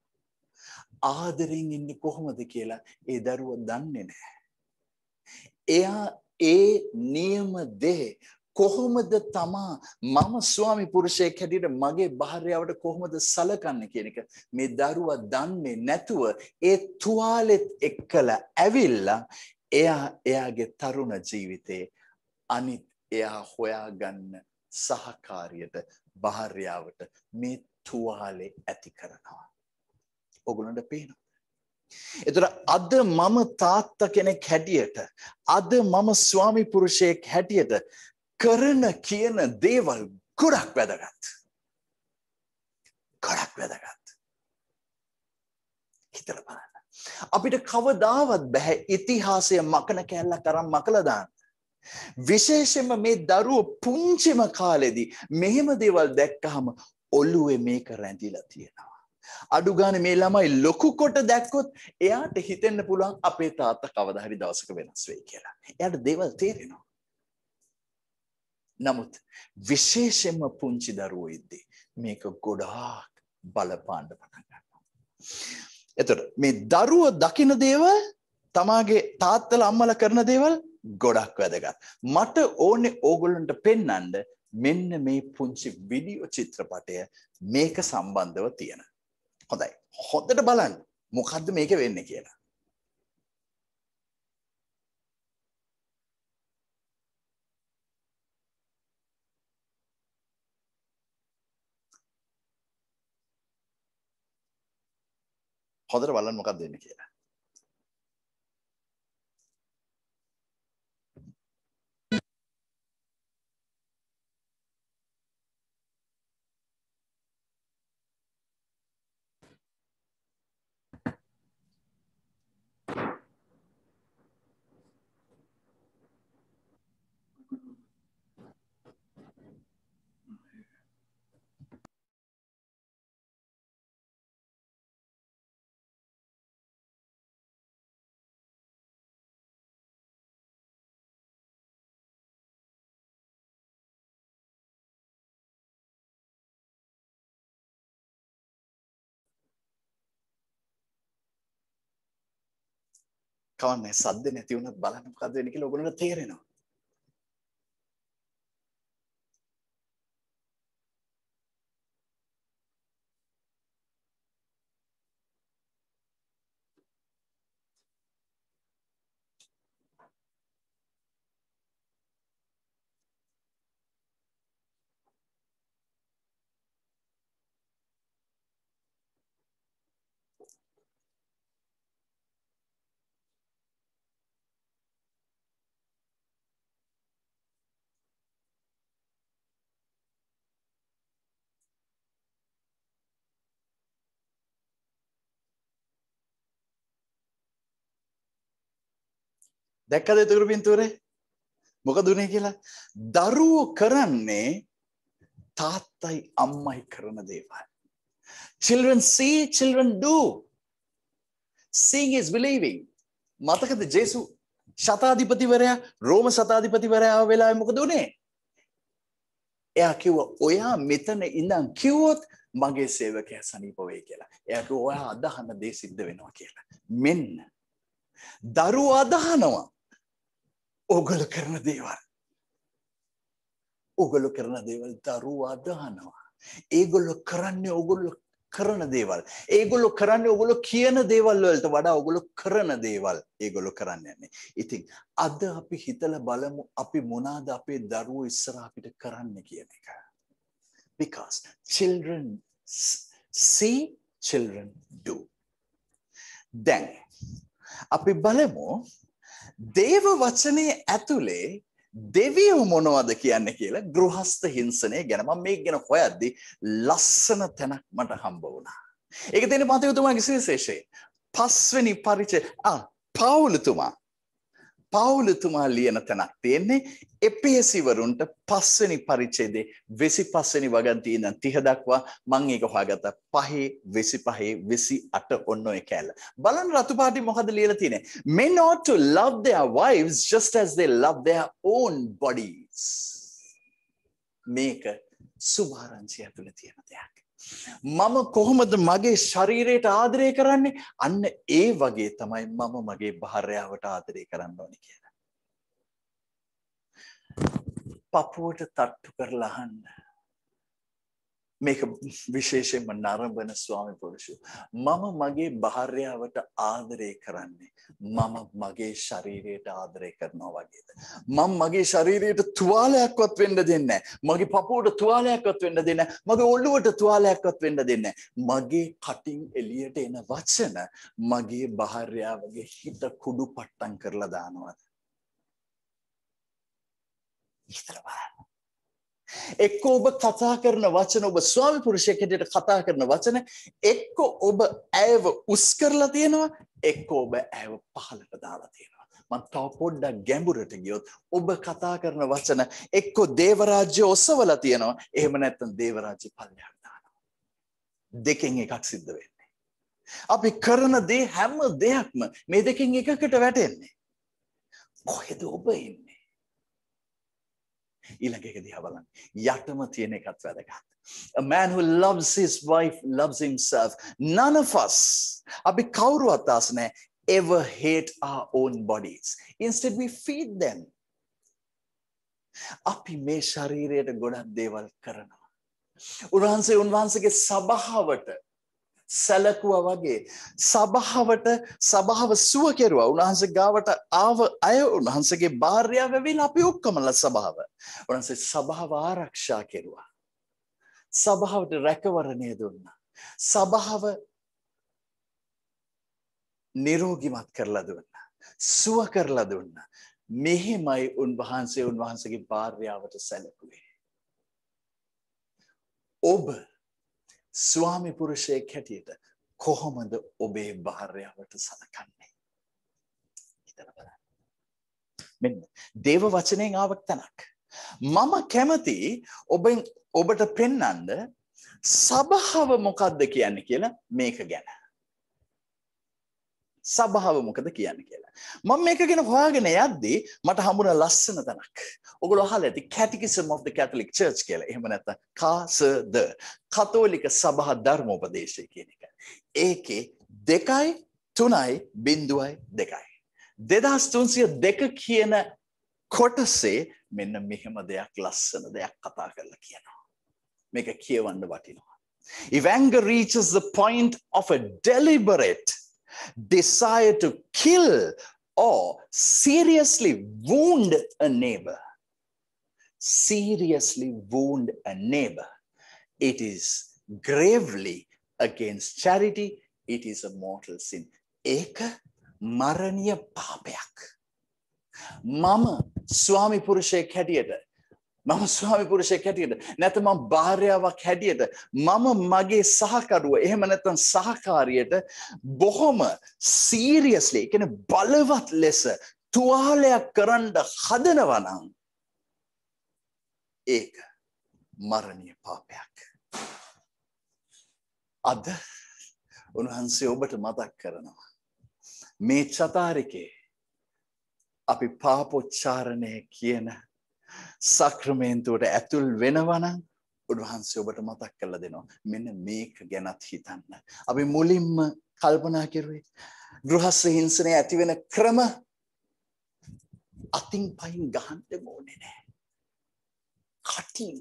ආදරෙන් ඉන්න කොහොමද කියලා ඒ දරුව දන්නේ නැහැ. එයා ඒ නියම දේ කොහොමද තමා මම ස්වාමි පුරුෂයෙක් හැටියට මගේ භාර්යාවට කොහොමද සලකන්නේ කියන එක මේ දරුවා දන්නේ නැතුව ඒ තුවාලෙත් එක්කලා ඇවිල්ලා එයා එයාගේ තරුණ ජීවිතේ අනිත් එයා හොයාගන්න සහකාරියට භාර්යාවට මේ තුවාලේ ඇති කරනවා. ඔගලන්ට පේනවා. එතට අද මම තාත්ත කෙනෙක් හැටියට අද මම ස්වාමි පුරුෂයෙක් හැටියට කරන කියන දේවල් ගොඩක් වැදගත්. ගොඩක් වැදගත්. හිතල බලන්න. අපිට කවදාවත් බැහැ ඉතිහාසය මකන කැල්ල කරම් මකලදාන්න. විශේෂයෙන්ම මේ දරුවෝ පුංචිම කාලෙදී මෙහෙම දේවල් දැක්කහම ඔළුවේ මේක රැඳිලා තියෙනවා. අඩු ගානේ මේ ළමයි ලොකු කොට දැක්කොත් එයාට හිතෙන්න පුළුවන් අපේ තාත්තා කවදා හරි දවසක වෙනස් වෙයි කියලා. එයාට දේවල් තේරෙනවා. නමුත් විශේෂයෙන්ම පුංචි දරුවෝ ඉද්දී මේක ගොඩාක් බලපාන්න පටන් ගන්නවා. එතකොට මේ දරුවෝ දකින දේවල් තමාගේ තාත්තලා අම්මලා කරන දේවල් ගොඩක් වැදගත්. මට ඕනේ ඕගොල්ලන්ට පෙන්නන්ඩ මෙන්න මේ පුංචි විඩියෝ චිත්‍රපටය මේක සම්බන්ධව තියෙන. හොඳයි. හොඳට බලන්න මොකද්ද මේක වෙන්න කියලා. හොඳට බලන්න මොකක්ද වෙන්නේ කියලා. කවන්නේ සද්ද නැති වුණත් බලන්න මොකද්ද වෙන්නේ කියලා ඔයගොල්ලන්ට තේරෙනවා. දැක්කද එතකුරු පින්තුරේ මොක දුනේ කියලා දරුවෝ කරන්නේ තාත්තයි අම්මයි කරන දේවල්. Children see, children do. Seeing is believing. මතකද ජේසු ශතාධිපතිවරයා රෝම සතාධිපතිවරයා වෙලා මොකද උනේ? එයා කිව්ව ඔයා මෙතන ඉඳන් කිව්වොත් මගේ සේවකයා සනීප වෙයි කියලා. එයා කිව්වා ඔයා අදහන දේ සිද්ධ වෙනවා කියලා. මෙන්න. දරුවා අදහනවා. ඕගොල්ල කරන දේවල්. ඕගොල්ල කරන දේවල් දරුවා දානවා. ඒගොල්ලෝ කරන්නේ ඕගොල්ලෝ කරන දේවල්. ඒගොල්ලෝ කරන්නේ ඕගොල්ලෝ කියන දේවල් වලට වඩා ඕගොල්ලෝ කරන දේවල් ඒගොල්ලෝ කරන්නේ නැහැ. ඉතින් අද අපි හිතලා බලමු අපි මොනවාද අපේ දරුවෝ ඉස්සරහ අපිට කරන්න කියන එක. Because children see children do. දැන් අපි බලමු දේව වචනය ඇතුළේ දෙවියෝ මොනවද කියන්නේ කියලා ගෘහස්ත හිංසනය ගැන මම මේක ගැන හොයද්දි ලස්සන තැනක් මට හම්බ වුණා. ඒක තියෙන පතයුතුමාගේ විශේෂය. පස්වෙනි පරිචය ආ පාවුලතුමා පවුලතුමා ලියන තැනක් තියෙන්නේ එපේසිවරුන්ට පස්වනි පරිච්චේදේ වෙසි පස්සනි වගන්තිී නම් තිහ දක්වා මං ඒක හොයාගත පහේ වෙසි පහේ වෙසි අට ඔන්න ඔය කෑල්ල. බලන් රතුපාටි මොහද ලියල තිනේ. Men ought to love their wives just as they love their own bodies. මේක සුභාරංචි ඇතුළ තියෙන දෙයක්. මම කොහොමද මගේ ශරීරයට ආදරය කරන්නේ අන්න ඒ වගේ තමයි මම මගේ භාර්යාවට ආදරය කරන්න ඕනි කියලා. පපුවට තට්ටු කරලා අහන්න. මේක විශේෂයෙන්ම නරඹන ස්වාමි පුරුෂය. මම මගේ භාර්යාවට ආදරය කරන්නේ මම මගේ ශරීරයට ආදරය කරනවා වගේද. මං මගේ ශරීරයට තුවාලයක්වත් වෙන්න දෙන්න. මගේ පපුවට තුවාලයක්වත් වෙන්න දෙන්න. මගේ ඔල්ලුවට තුවාලයක්වත් වෙන්න දෙන්න. මගේ කටින් එලියට එන වචන මගේ භාර්යාවගේ හිත කුඩු පට්ටම් කරලා දානවද. විස්තර බලන්න. එක්ක ඔබ කතා කරන වචන ඔබ ස්වාමි පුරුෂයෙක් හැටියට කතා කරන වචන එක්ක ඔබ ඇයව උස් කරලා තියෙනවා එක්ක ඔබ ඇයව පහළට දාලා තියෙනවා මම තව පොඩ්ඩක් ගැඹුරට ගියොත් ඔබ කතා කරන වචන එක්ක දේවරාජ්‍ය ඔසවලා තියෙනවා එහෙම නැත්නම් දේවරාජ්‍ය පල්ලෙහාට දානවා දෙකෙන් එකක් සිද්ධ වෙන්නේ අපි කරන දේ හැම දෙයක්ම මේ දෙකෙන් එකකට වැටෙන්නේ කොහෙද ඔබ ඉන්නේ ඊළඟ එක දිහා බලන්න. යටම තියෙන එකත් වැදගත්. A man who loves his wife loves himself. None of us අපි කවුරුවත් ආස නැහැ ever hate our own bodies. Instead we feed them. අපි මේ ශරීරයට ගොඩක් දේවල් කරනවා. උන්වහන්සේ උන්වහන්සේගේ සබාවට සැලකුවා වගේ සභාවට සභාව සුව කෙරුවා උන්වහන්සේ ගාවට ආව අය උන්වහන්සේගේ භාර්යාව වෙවිලා අපි ඔක්කොමලා සභාව උන්වහන්සේ සභාව ආරක්ෂා කෙරුවා සභාවට රැකවරණය දුන්නා සභාව නිරෝගිමත් කරලා දුන්නා සුව කරලා දුන්නා මෙහෙමයි උන්වහන්සේ උන්වහන්සේගේ භාර්යාවට සැලකුවේ ඔබ ස්වාමි පුරුෂයෙක් හැටියට කොහොමද ඔබේ භාර්යාවට සලකන්නේ හිතලා බලන්න මෙන්න දේව වචනයෙන් ආවක් තැනක් මම කැමති ඔබෙන් ඔබට පෙන්වන්න සබහව මොකද්ද කියන්නේ කියලා මේක ගැන සභාව මොකද කියන්න කියලා. මම මේක ගැන හොයාගෙන යද්දී මට හමුණ ලස්සන තැනක්. ඔගොල්ලෝ අහලා ඇති Catechism of the Catholic Church කියලා. එහෙම නැත්නම් කාසද කතෝලික සභා ධර්මෝපදේශය කියන එක. ඒකේ 2.3.2 2302 කියන කොටසේ මෙන්න මෙහෙම දෙයක් ලස්සන දෙයක් කතා කරලා කියනවා. මේක කියවන්න වටිනවා. Evanger reaches the point of a deliberate desire to kill or seriously wound a neighbor. Seriously wound a neighbor. It is gravely against charity. It is a mortal sin. Eka මරණීය පාපයක්. mama swami පුරුෂයෙක් හැටියට මම ස්වාමි පුරුෂයෙක් හැටියට නැත්නම් මම භාර්යාවක් හැටියට මම මගේ සහකරුව එහෙම නැත්නම් සහකාරියට බොහොම සීරියස්ලි කියන්නේ බලවත් ලෙස තුවාලයක් කරන්න හදනවා නම් ඒක මරණීය පාපයක් අද උන්වහන්සේ ඔබට මතක් කරනවා මේ චතාරිකේ අපි පාපොච්චාරණය කියන සක්‍රමේන්තුවට ඇතුල් වෙනවනම් උන්වහන්සේ ඔබට මතක් කරලා දෙනවා මෙන්න මේක ගැනත් හිතන්න. අපි මුලින්ම කල්පනා කරුවේ ගෘහස්ස හිංසනය ඇති වෙන ක්‍රම අතින් පයින් ගහන්න ඕනේ නෑ. කටින්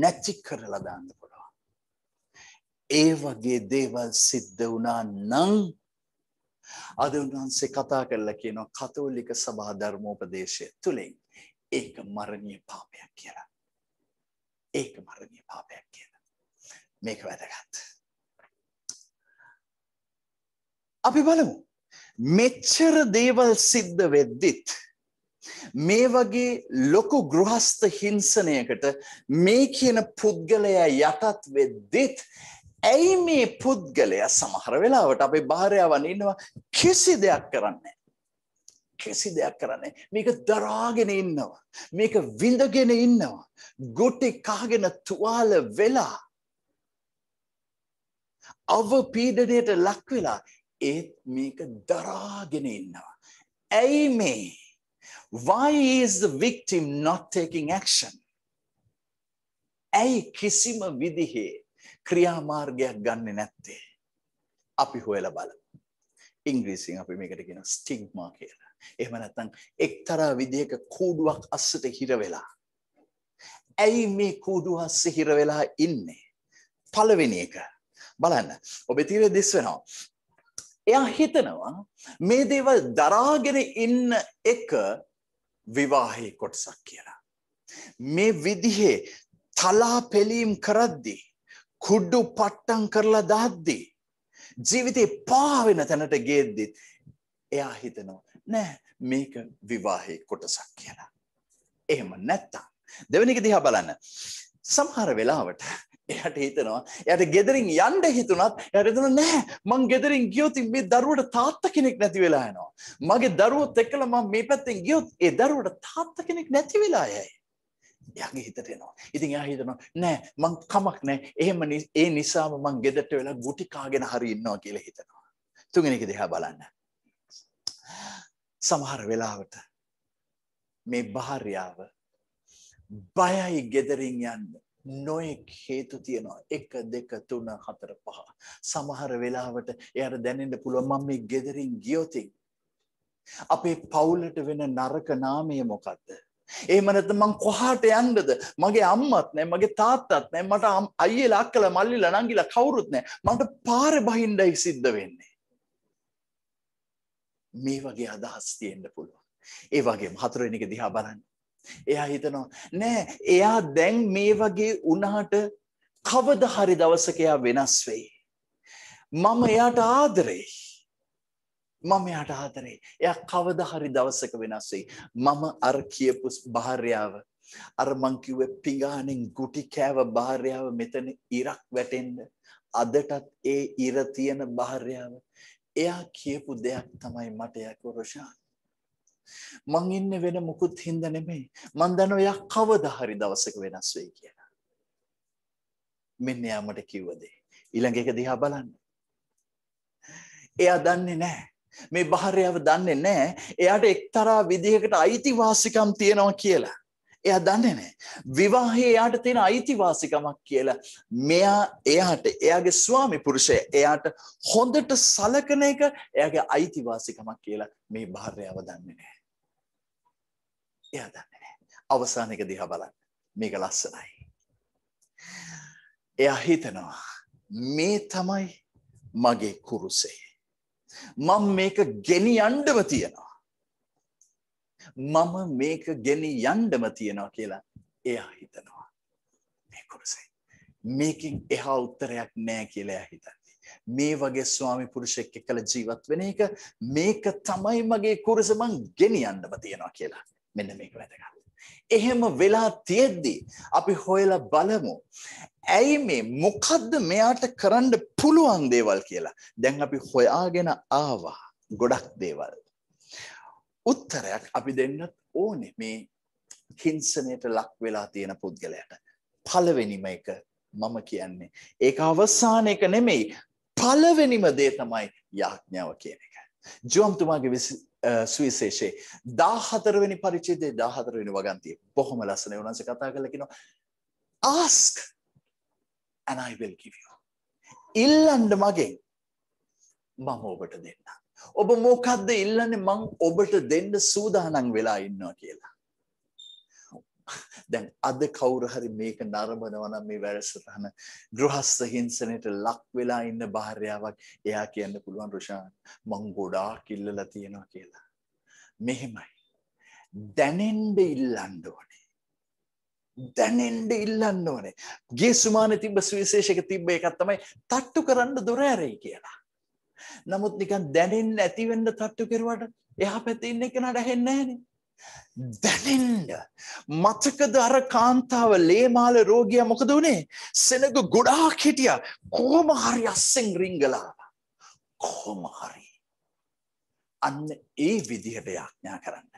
නැති කරලා දාන්න පුළුවන්. ඒ වගේ දේවල් සිද්ධ වුණා නම් අද උන්වහන්සේ කතා කරලා කියනවා කතෝලික සභා ධර්මෝපදේශය තුලින් ඒක මරණීය පාපයක් කියලා. ඒක මරණීය පාපයක් කියලා. මේක වැදගත්. අපි බලමු. මෙච්චර දේවල් සිද්ධ වෙද්දිත් මේ වගේ ලොකු ගෘහස්ත හිංසනයකට මේ කියන පුද්ගලයා යටත් වෙද්දිත් ඇයි මේ පුද්ගලයා සමහර වෙලාවට අපේ භාරයාවන් ඉන්නවා කිසි දෙයක් කරන්නේ කිසි දෙයක් කරන්නේ මේක දරාගෙන ඉන්නවා මේක විඳගෙන ඉන්නවා ගොටි කහගෙන තුවාල වෙලා අවපීඩනයට ලක් වෙලා ඒත් මේක දරාගෙන ඉන්නවා ඇයි මේ why is the victim not taking action ඇයි කිසිම විදිහේ ක්‍රියාමාර්ගයක් ගන්න නැත්තේ. අපි හොයලා බලමු. ඉංග්‍රීසියෙන් අපි මේකට කියන ස්ටිග්මා කියලා. එහෙම නැත්නම් එක්තරා විදියක කූඩුවක් අස්සට හිර වෙලා. ඇයි මේ කූඩුව අස්සේ හිර වෙලා ඉන්නේ? පළවෙනි එක බලන්න. ඔබේ තීරය දිස් වෙනවා. එයා හිතනවා මේ දේවල් දරාගෙන ඉන්න එක විවාහයේ කොටසක් කියලා. මේ විදිහේ තලා පෙලීම් කරද්දී කුඩ්ඩු පට්ටන් කරලා දාද්දී. ජීවිතේ පාවෙන තැනට ගේද්දිත් එයා හිතනවා නෑ මේක විවාහයේ කොටසක් කියලා. එහෙම නැත්තම් දෙවෙනික දිහා බලන්න. සමහර වෙලාවට එයට හිතනවා යට ගෙදරින් යන්ඩ හිතුනත් යටතුන නෑ මං ගෙදරින් ගියෝතින් මේ දරුවට තාත්ත කෙනෙක් නැති වෙලා යනවා. මගේ දරුවත් එක්කල ම මේ පැත්තෙන් ගියොත් ඒ දරුවට තාත්ත කෙනෙක් නැති වෙලා යයි. එයාගේ හිතට එනවා. ඉතින් එයා හිතනවා නෑ මං කමක් නෑ. එහෙම ඒ නිසාම මං ගෙදරට වෙලා ගුටි කාගෙන හරි ඉන්නවා කියලා හිතනවා. තුන්වෙනි එක දිහා බලන්න. සමහර වෙලාවට මේ භාර්යාව බයයි ගෙදරින් යන්න. නොයෙක් හේතු තියෙනවා එක දෙක තුන හතර පහ සමහර වෙලාවට එයාට දැනෙන්න පුළුවන් මම මේ ගෙදරින් ගියොතින් අපේ පවුලට වෙන නරක නාමය මොකක්ද එහෙම නැත්නම් මං කොහාට යන්නද? මගේ අම්මත් නැහැ, මගේ තාත්තත් නැහැ, මට අයියලා අක්කලා මල්ලිලා නංගිලා කවුරුත් නැහැ. මට පාරේ බහින්නයි සිද්ධ වෙන්නේ. මේ වගේ අදහස් තියෙන්න පුළුවන්. ඒ වගේම හතර වෙනි එක දිහා බලන්න. එයා හිතනවා නෑ එයා දැන් මේ වගේ වුණාට කවදා හරි දවසක එයා වෙනස් වෙයි. මම එයාට ආදරෙයි. මම එයාට ආදරේ. එයා කවදා හරි දවසක වෙනස් වෙයි. මම අර කියපු භාර්යාව අර මං කිව්වේ පිඟානෙන් ගුටි කෑව භාර්යාව මෙතන ඉරක් වැටෙන්න අදටත් ඒ ඉර තියෙන භාර්යාව එයා කියපු දෙයක් තමයි මට යකෝරෂාන් මං ඉන්නේ වෙන මුකුත් හින්දා නෙමෙයි මං දන්නවා එයා කවදා හරි දවසක වෙනස් වෙයි කියලා මෙන්න එයා මට කිව්ව දේ ඊළඟ එක දිහා බලන්න එයා දන්නේ නැහැ මේ භාර්යාව දන්නේ නැහැ. එයාට එක්තරා විදිහකට අයිතිවාසිකම් තියෙනවා කියලා. එයා දන්නේ නැහැ. විවාහයේ එයාට තියෙන අයිතිවාසිකමක් කියලා මෙයා එයාට එයාගේ ස්වාමි පුරුෂයා එයාට හොඳට සලකන එක එයාගේ අයිතිවාසිකමක් කියලා මේ භාර්යාව දන්නේ නැහැ. එයා දන්නේ නැහැ. අවසාන එක දිහා බලන්න. මේක ලස්සනයි. එයා හිතනවා මේ තමයි මගේ කුරුසේ. මම මේක ගෙනි අන්ඩම තියෙනවා. මම මේක ගෙනි යන්ඩම තියෙනවා කියලා එයා හිතනවා. මේ කුරුසේ. මේකින් එහා උත්තරයක් නෑ කියලා එයා හිතන්නේ. මේ වගේ ස්වාමි පුරුෂෙක් එක්කලා ජීවත් වෙන එක මේක තමයි මගේ කුරුස මං ගෙනියන්නම තියනවා කියලා. මෙන්න මේක වැදගත්. එහෙම වෙලා තියෙද්දි අපි හොයලා බලමු. ඇයි මේ මොකද්ද මෙයාට කරන්න පුළුවන් දේවල් කියලා. දැන් අපි හොයාගෙන ආවා ගොඩක් දේවල්. උත්තරයක් අපි දෙන්නත් ඕනේ මේ හිංසනයට ලක් වෙලා තියෙන පුද්ගලයාට. පළවෙනිම එක මම කියන්නේ. ඒක අවසාන එක නෙමෙයි. පළවෙනිම දේ තමයි යාඥාව කියන එක. ජෝම්තුමාගේ සුවිශේෂයේ 14 වෙනි පරිච්ඡේදයේ 14 වෙනි වගන්තිය බොහොම ලස්සනයි උන්වහන්සේ කතා කරලා කියනවා ask and I will give you. ඉල්ලන්ඩ මගෙන් මම ඔබට දෙන්න. ඔබ මොකක්ද ඉල්ලන්න මං ඔබට දෙන්න සූදානන් වෙලා ඉන්නවා කියලා. දැන් අද කවුරහරි මේක නරඹනවනම් මේ වැඩසටහන ගෘහස්ස හිංසනයට ලක් වෙලා ඉන්න භාර්යාවක් එයා කියන්න පුළුවන් රුෂාන් මං ගොඩාක් ඉල්ලලා තියෙනවා කියලා. මෙහෙමයි. දැනෙන්න ඉල්ලන්න ඕන. දැනෙන්ඩ ඉල්ලන්න ඕනේ. ගේ සුමාන තිබ සුවිශේෂක තිබ්බ එකත් තමයි තට්ටු කරන්න දුර ඇරයි කියලා. නමුත් නිකන් දැනෙන් ඇතිවෙන්න තට්ටු කෙරුවට එහ පැති ඉන්න එක නට හෙන්නේන. දැනෙන්ඩ මතකද අර කාන්තාව ලේමාල රෝගිය මොකද වනේ සෙනක ගොඩා කෙටිය කෝම හරි අස්සෙන් රිංගලා කෝම හරි අන්න ඒ විදිහට යාඥා කරන්න.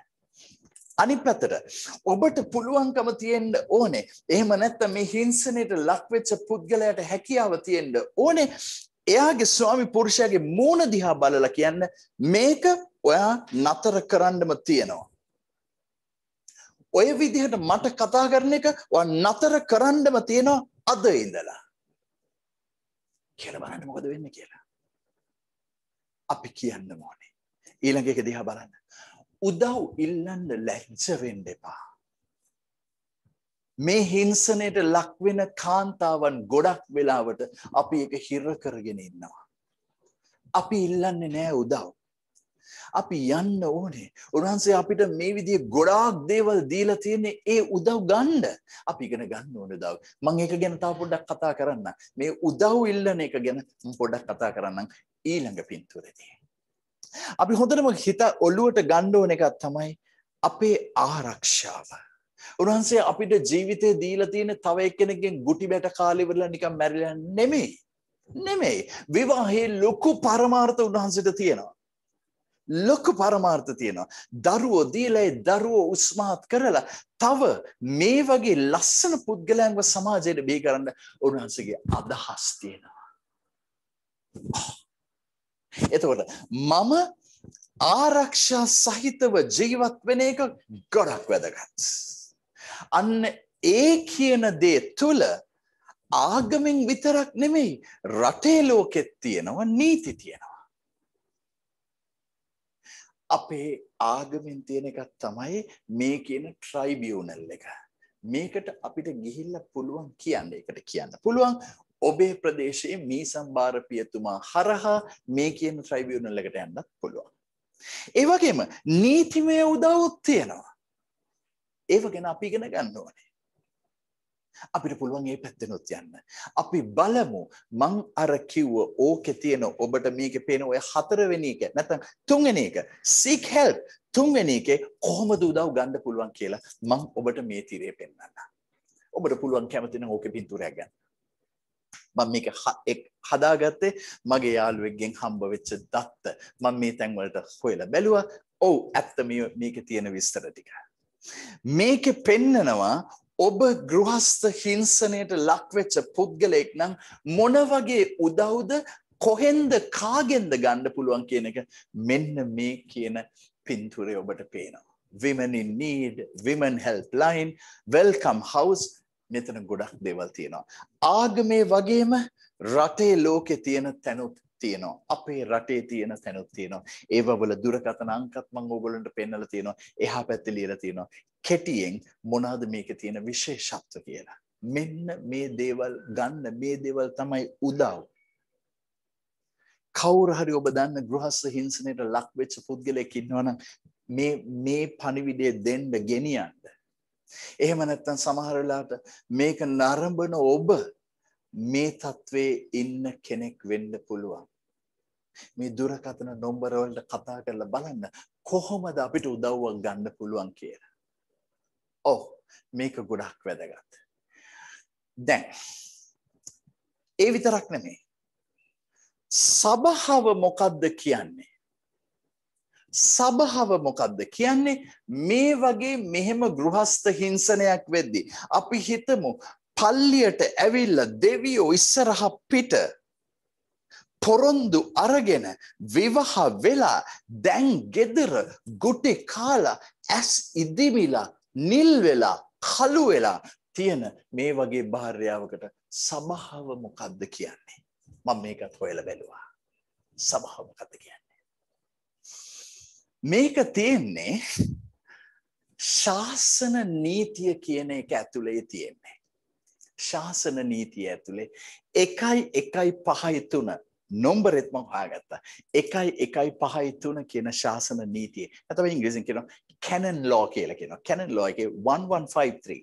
අනිත් පැත්තට ඔබට පුළුවන්කම තියෙන්න ඕනේ. එහෙම නැත්නම් මේ හිංසනයට ලක්වෙච්ච පුද්ගලයාට හැකියාව තියෙන්න ඕනේ. එයාගේ ස්වාමි පුරුෂයාගේ මූණ දිහා බලලා කියන්න මේක ඔයා නතර කරන්නම තියෙනවා. ඔය විදිහට මට කතා කරන එක ඔයා නතර කරන්නම තියෙනවා අද ඉඳලා. කියලා බලන්න මොකද වෙන්නේ කියලා. අපි කියන්න ඕනේ. ඊළඟ එක දිහා බලන්න. උදව් ඉල්ලන්න ලැජ්ජ වෙන්න එපා. මේ හිංසනයට ලක් වෙන කාන්තාවන් ගොඩක් වෙලාවට අපි ඒක හිර කරගෙන ඉන්නවා. අපි ඉල්ලන්නේ නෑ උදව්. අපි යන්න ඕනේ. උන්වහන්සේ අපිට මේ විදිහේ ගොඩාක් දේවල් දීලා තියෙන්නේ ඒ උදව් ගන්න. අපි ඉගෙන ගන්න ඕනේ උදව්. මම ඒක ගැන තව පොඩ්ඩක් කතා කරන්නම්. මේ උදව් ඉල්ලන එක ගැන පොඩ්ඩක් කතා කරන්නම් ඊළඟ පින්තූරේදී. අපි හොඳටම හිත ඔළුවට ගන්න ඕන එකක් තමයි අපේ ආරක්ෂාව. උන්වහන්සේ අපිට ජීවිතේ දීලා තියෙන තව එක්කෙනෙක්ගෙන් ගුටි බැට කාලේ වල නිකන් මැරිලා නෙමෙයි. නෙමෙයි. විවාහයේ ලොකු පරමාර්ථ උන්වහන්සේට තියෙනවා. ලොකු පරමාර්ථ තියෙනවා. දරුවෝ දීලා දරුවෝ උස්මාත් කරලා තව මේ වගේ ලස්සන පුද්ගලයන්ව සමාජයට බිහි කරන්න උන්වහන්සේගේ අදහස් තියෙනවා. Oh. එතකොට මම ආරක්ෂා සහිතව ජීවත් වෙන එක ගොඩක් වැදගත්. අන්න ඒ කියන දේ තුළ ආගමෙන් විතරක් නෙමෙයි රටේ ලෝකෙත් තියෙනවා නීති තියෙනවා. අපේ ආගමෙන් තියෙන එකක් තමයි මේ කියන ට්‍රයිබියුනල් එක. මේකට අපිට ගිහිල්ලා පුළුවන් කියන්න ඒකට කියන්න පුළුවන් ඔබේ ප්‍රදේශයේ මීසම්බාර පියතුමා හරහා මේ කියන ට්‍රයිබියුනල් එකට යන්නත් පුළුවන්. ඒ වගේම නීතිමය උදව්ත් තියෙනවා. ඒව ගැන අපි ඉගෙන ගන්න ඕනේ. අපිට පුළුවන් ඒ පැත්තෙනුත් යන්න. අපි බලමු මං අර කිව්ව ඕකේ තියෙන ඔබට මේකේ පේන ඔය හතරවෙනි එක නැත්නම් තුන්වෙනි එක seek help තුන්වෙනි එකේ කොහොමද උදව් ගන්න පුළුවන් කියලා මං ඔබට මේ තිරේ පෙන්වන්නම්. ඔබට පුළුවන් කැමති නම් ඕකේ පින්තූරයක් ගන්න. මම මේක හදාගත්තේ මගේ යාළුවෙක්ගෙන් හම්බ වෙච්ච දත්ත මම මේ තැන්වලට හොයලා බැලුවා ඔව් ඇත්ත මේක තියෙන විස්තර ටික මේකෙ පෙන්නනවා ඔබ ගෘහස්ත හිංසනයට ලක්වෙච්ච පුද්ගලයෙක් නම් මොන වගේ උදව්ද කොහෙන්ද කාගෙන්ද ගණ්ඩ පුළුවන් කියන එක මෙන්න මේ කියන පින්තුරේ ඔබට පේනවා. Women in need, Women Helpline, Welcome House මෙතන ගොඩක් දේවල් තියෙනවා. ආගමේ වගේම රටේ ලෝකේ තියෙන තැනුත් තියෙනවා. අපේ රටේ තියෙන තැනුත් තියෙනවා. ඒවවල දුරකථන අංකත් මම ඕගොල්ලන්ට පෙන්නලා තියෙනවා. එහා පැත්තේ ලියලා තියෙනවා. කෙටියෙන් මොනවද මේකේ තියෙන විශේෂත්ව කියලා. මෙන්න මේ දේවල් ගන්න මේ දේවල් තමයි උදව්. කවුරු හරි ඔබ දන්න ගෘහස්ථ හිංසනයට ලක් වෙච්ච පුද්ගලයෙක් ඉන්නවනම් මේ මේ පණිවිඩය දෙන්න ගෙනියන්න එහෙම නැත්නම් සමහර වෙලාවට මේක නරඹන ඔබ මේ தત્වේ ඉන්න කෙනෙක් වෙන්න පුළුවන්. මේ දුරකථන නම්බර වලට කතා කරලා බලන්න කොහොමද අපිට උදව්වක් ගන්න පුළුවන් කියලා. ඔව් මේක ගොඩක් වැදගත්. දැන් ඒ විතරක් නෙමෙයි. සබහව මොකද්ද කියන්නේ? සබහව මොකක්ද කියන්නේ මේ වගේ මෙහෙම ගෘහස්ත හිංසනයක් වෙද්දි අපි හිතමු පල්ලියට ඇවිල්ලා දෙවියෝ ඉස්සරහ පිට පොරොන්දු අරගෙන විවාහ වෙලා දැන් ගෙදර ගුටි කාලා ඇස් ඉදිමිලා නිල් වෙලා කළු වෙලා තියෙන මේ වගේ භාර්යාවකට සබහව මොකක්ද කියන්නේ මම මේකත් හොයලා බැලුවා සබහව මොකක්ද කියන්නේ මේක තියෙන්නේ ශාසන නීතිය කියන එක ඇතුළේ තියෙන්නේ. ශාසන නීතිය ඇතුළේ එකයි එකයි පහයි තුන නොම්බරෙත් මම හොයාගත්තා. එකයි එකයි පහයි තුන කියන ශාසන නීතිය. නැත්නම් ඉංග්‍රීසියෙන් කියනවා canon law කියලා කියනවා. canon law එකේ 1153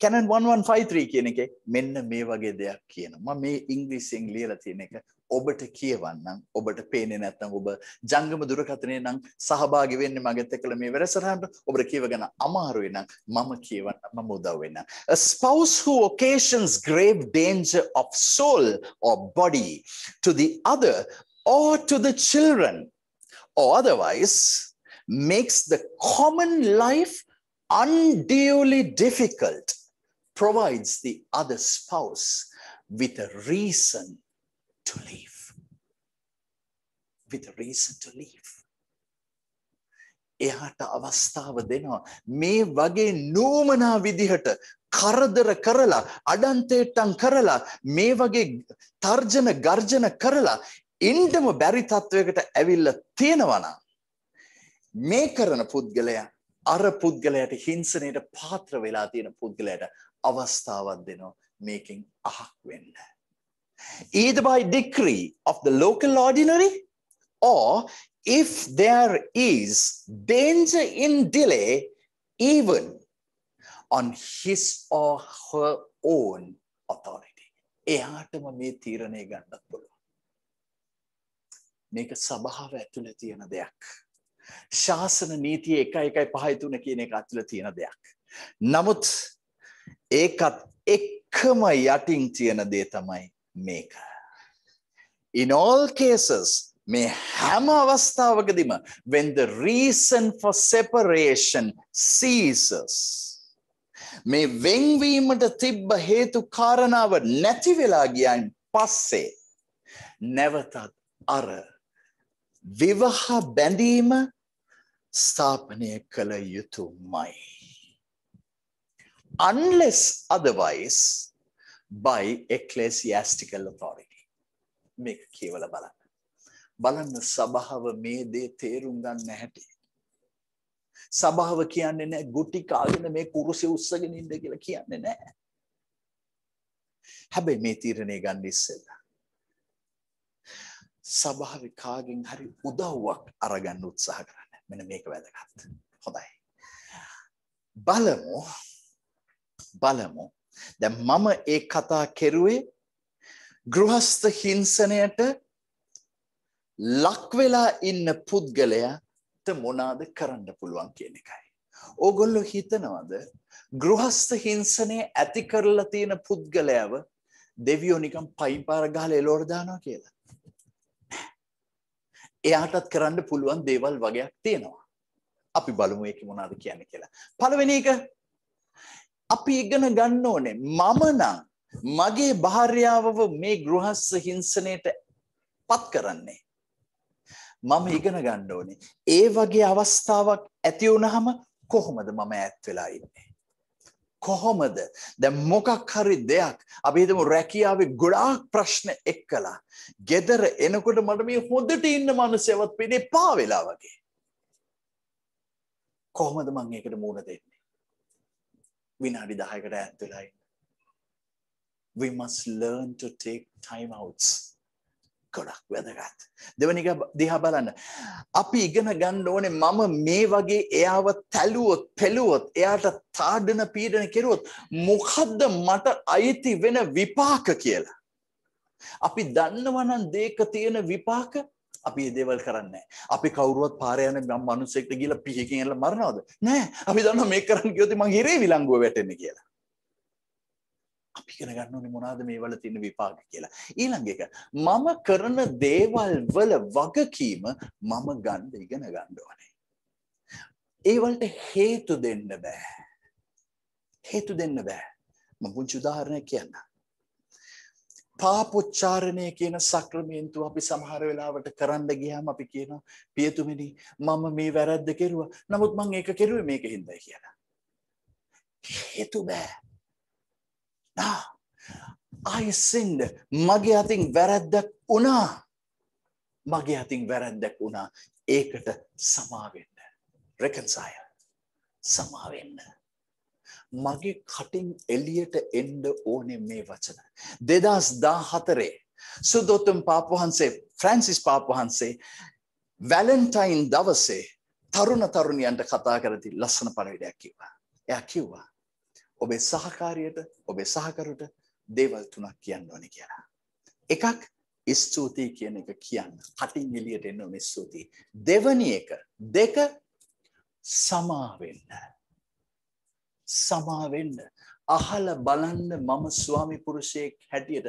කැනන් 1153 කියන එකේ මෙන්න මේ වගේ දෙයක් කියනවා. මම මේ ඉංග්‍රීසියෙන් ලියලා තියෙන එක ඔබට කියවන්නම් ඔබට පේන්නේ නැත්නම් ඔබ ජංගම දුරකථනයේ නම් සහභාගි වෙන්නේ මගෙත් එක්කලා මේ වැඩසටහනට ඔබට කියවගෙන අමාරුයි නම් මම කියවන්න මම උදව් වෙන්නම් a spouse who occasions grave danger of soul or body to the other or to the children or otherwise makes the common life unduly difficult provides the other spouse with a reason to live, with reason to live. එයාට අවස්ථාව දෙනවා මේ වගේ නූමනා විදිහට කරදර කරලා අඩන්තේට්ටම් කරලා මේ වගේ තර්ජන ගර්ජන කරලා ඉන්නම බැරි තත්වයකට ඇවිල්ලා තියෙනවා නම් මේ කරන පුද්ගලයා අර පුද්ගලයාට හිංසනයට පාත්‍ර වෙලා තියෙන පුද්ගලයාට අවස්ථාවක් දෙනවා මේකෙන් අහක් වෙන්න. either by decree of the local ordinary or if there is danger in delay, even on his or her own authority. එයාටම මේ තීරණය ගන්නත් පුළුවන්. මේක සභාව ඇතුළේ තියෙන දෙයක්. ශාසන නීතිය 1.1.5.3 කියන එක ඇතුළේ තියෙන දෙයක්. නමුත් ඒකත් එක්කම යටින් තියෙන දේ තමයි මේක. In all cases, මේ හැම අවස්ථාවකදිම when the reason for separation ceases. මේ වෙන්වීමට තිබ්බ හේතු කාරණාව නැති වෙලා ගියන් පස්සේ නැවතත් අර විවාහ බැඳීම ස්ථාපනය කළ යුතුමයි. Unless otherwise by ecclesiastical authority. මේක කියවලා බලන්න. බලන්න සභාව මේ දේ තේරුම් ගන්න හැටි. සභාව කියන්නේ නැහැ ගුටි කාගෙන මේ කුරුසෙ උස්සගෙන ඉන්න කියලා කියන්නේ නැහැ. හැබැයි මේ තීරණය ගන්න ඉස්සෙල්ලා සභාවේ කාගෙන් හරි උදව්වක් අරගන්න උත්සාහ කරන්න. මෙන්න මේක වැදගත්. හොඳයි. බලමු බලමු දැන් මම ඒ කතා කෙරුවේ ගෘහස්ත හිංසනයට ලක් වෙලා ඉන්න පුද්ගලයාට මොනවාද කරන්න පුළුවන් කියන එකයි. ඕගොල්ලෝ හිතනවද ගෘහස්ත හිංසනය ඇති කරලා තියෙන පුද්ගලයාව දෙවියෝ නිකන් පයින් පාර ගහලා එලවට දානවා කියලා. එයාටත් කරන්න පුළුවන් දේවල් වගේක් තියෙනවා. අපි බලමු ඒක මොනවාද කියන්නේ කියලා. පළවෙනි එක අපි ඉගෙන ගන්න ඕනේ මම නම් මගේ භාර්යාවව මේ ගෘහස්ස හිංසනයට පත් කරන්නේ මම ඉගෙන ගන්න ඕනේ ඒ වගේ අවස්ථාවක් ඇති වුනහම කොහොමද මම ඈත් වෙලා ඉන්නේ කොහොමද දැන් මොකක් හරි දෙයක් අපි හිතමු රැකියාවේ ගොඩාක් ප්‍රශ්න එක්කලා gedara එනකොට මට මේ හොඳට ඉන්න මනසෙවත් පේන්නේ පා වෙලා වගේ කොහොමද මම ඒකට මුණ දෙන්නේ විනාඩි 10කට ඈත් වෙලා ඉන්න. We must learn to take time outs. ගොඩක් වැදගත්. දෙවනි එක දිහා බලන්න. අපි ඉගෙන ගන්න ඕනේ මම මේ වගේ එයාව තැළුවොත්, පෙළුවොත්, එයාට තාඩන පීඩන කෙරුවොත් මොකද්ද මට අයිති වෙන විපාක කියලා. අපි දන්නවනම් දේක තියෙන විපාක අපි මේ දේවල් කරන්නේ අපි කවුරුවත් පාරේ යන මම මිනිස්සෙක්ට ගිහලා පිහකින් ඇනලා මරනවද? නෑ. අපි දන්නවා මේක කරන්න ගියොත් මං හිරේ විලංගුව වැටෙන්නේ කියලා. අපි ඉගෙන ගන්න ඕනේ මොනවද මේ වල තියෙන විපාක කියලා. ඊළඟ එක මම කරන දේවල් වල වගකීම මම ගන්න ඉගෙන ගන්න ඕනේ. ඒවලට හේතු දෙන්න බෑ. හේතු දෙන්න බෑ. මම පුංචි උදාහරණයක් කියන්නම්. පාපොච්චාරණය කියන සක්‍රමේන්තුව අපි සමහර වෙලාවට කරන්න ගියාම අපි කියනවා පියතුමනි මම මේ වැරද්ද කෙරුවා. නමුත් මං ඒක කෙරුවේ මේක හින්දායි කියලා. හේතු බෑ. නා I sinned. මගේ අතින් වැරද්දක් වුණා. මගේ අතින් වැරද්දක් වුණා. ඒකට සමා වෙන්න. reconcile. සමා වෙන්න. මගේ කටින් එළියට එන්න ඕනේ මේ වචන. 2014 සුදොතුම් පාප වහන්සේ ෆ්‍රැන්සිස් පාප වහන්සේ වැලන්ටයින් දවසේ තරුණ තරුණියන්ට කතා කරදී ලස්සන පණිවිඩයක් කිව්වා. එයා කිව්වා ඔබේ සහකාරියට ඔබේ සහකරුට දේවල් තුනක් කියන්න ඕනේ කියලා. එකක් ස්තුතියි කියන එක කියන්න. කටින් එළියට එන්න ඕනේ ස්තුතියි. දෙවැනි එක දෙක සමා වෙන්න. සමා වෙන්න අහලා බලන්න මම ස්වාමි පුරුෂයෙක් හැටියට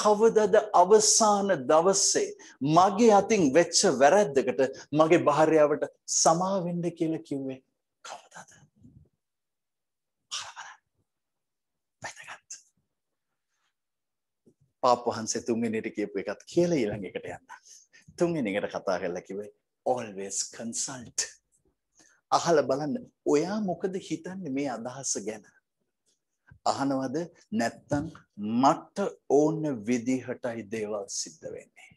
කවදද අවසාන දවසේ මගේ අතින් වෙච්ච වැරද්දකට මගේ භාර්යාවට සමා වෙන්න කියලා කිව්වේ කවදද වැදගත් පාප වහන්සේ තුන්වෙනිට කියපු එකත් කියලා ඊළඟ එකට යන්න තුන්වෙනි එකට කතා කරලා කිව්වේ always consult අහලා බලන්න ඔයා මොකද හිතන්නේ මේ අදහස ගැන අහනවද නැත්තම් මට ඕන විදිහටයි දේවල් සිද්ධ වෙන්නේ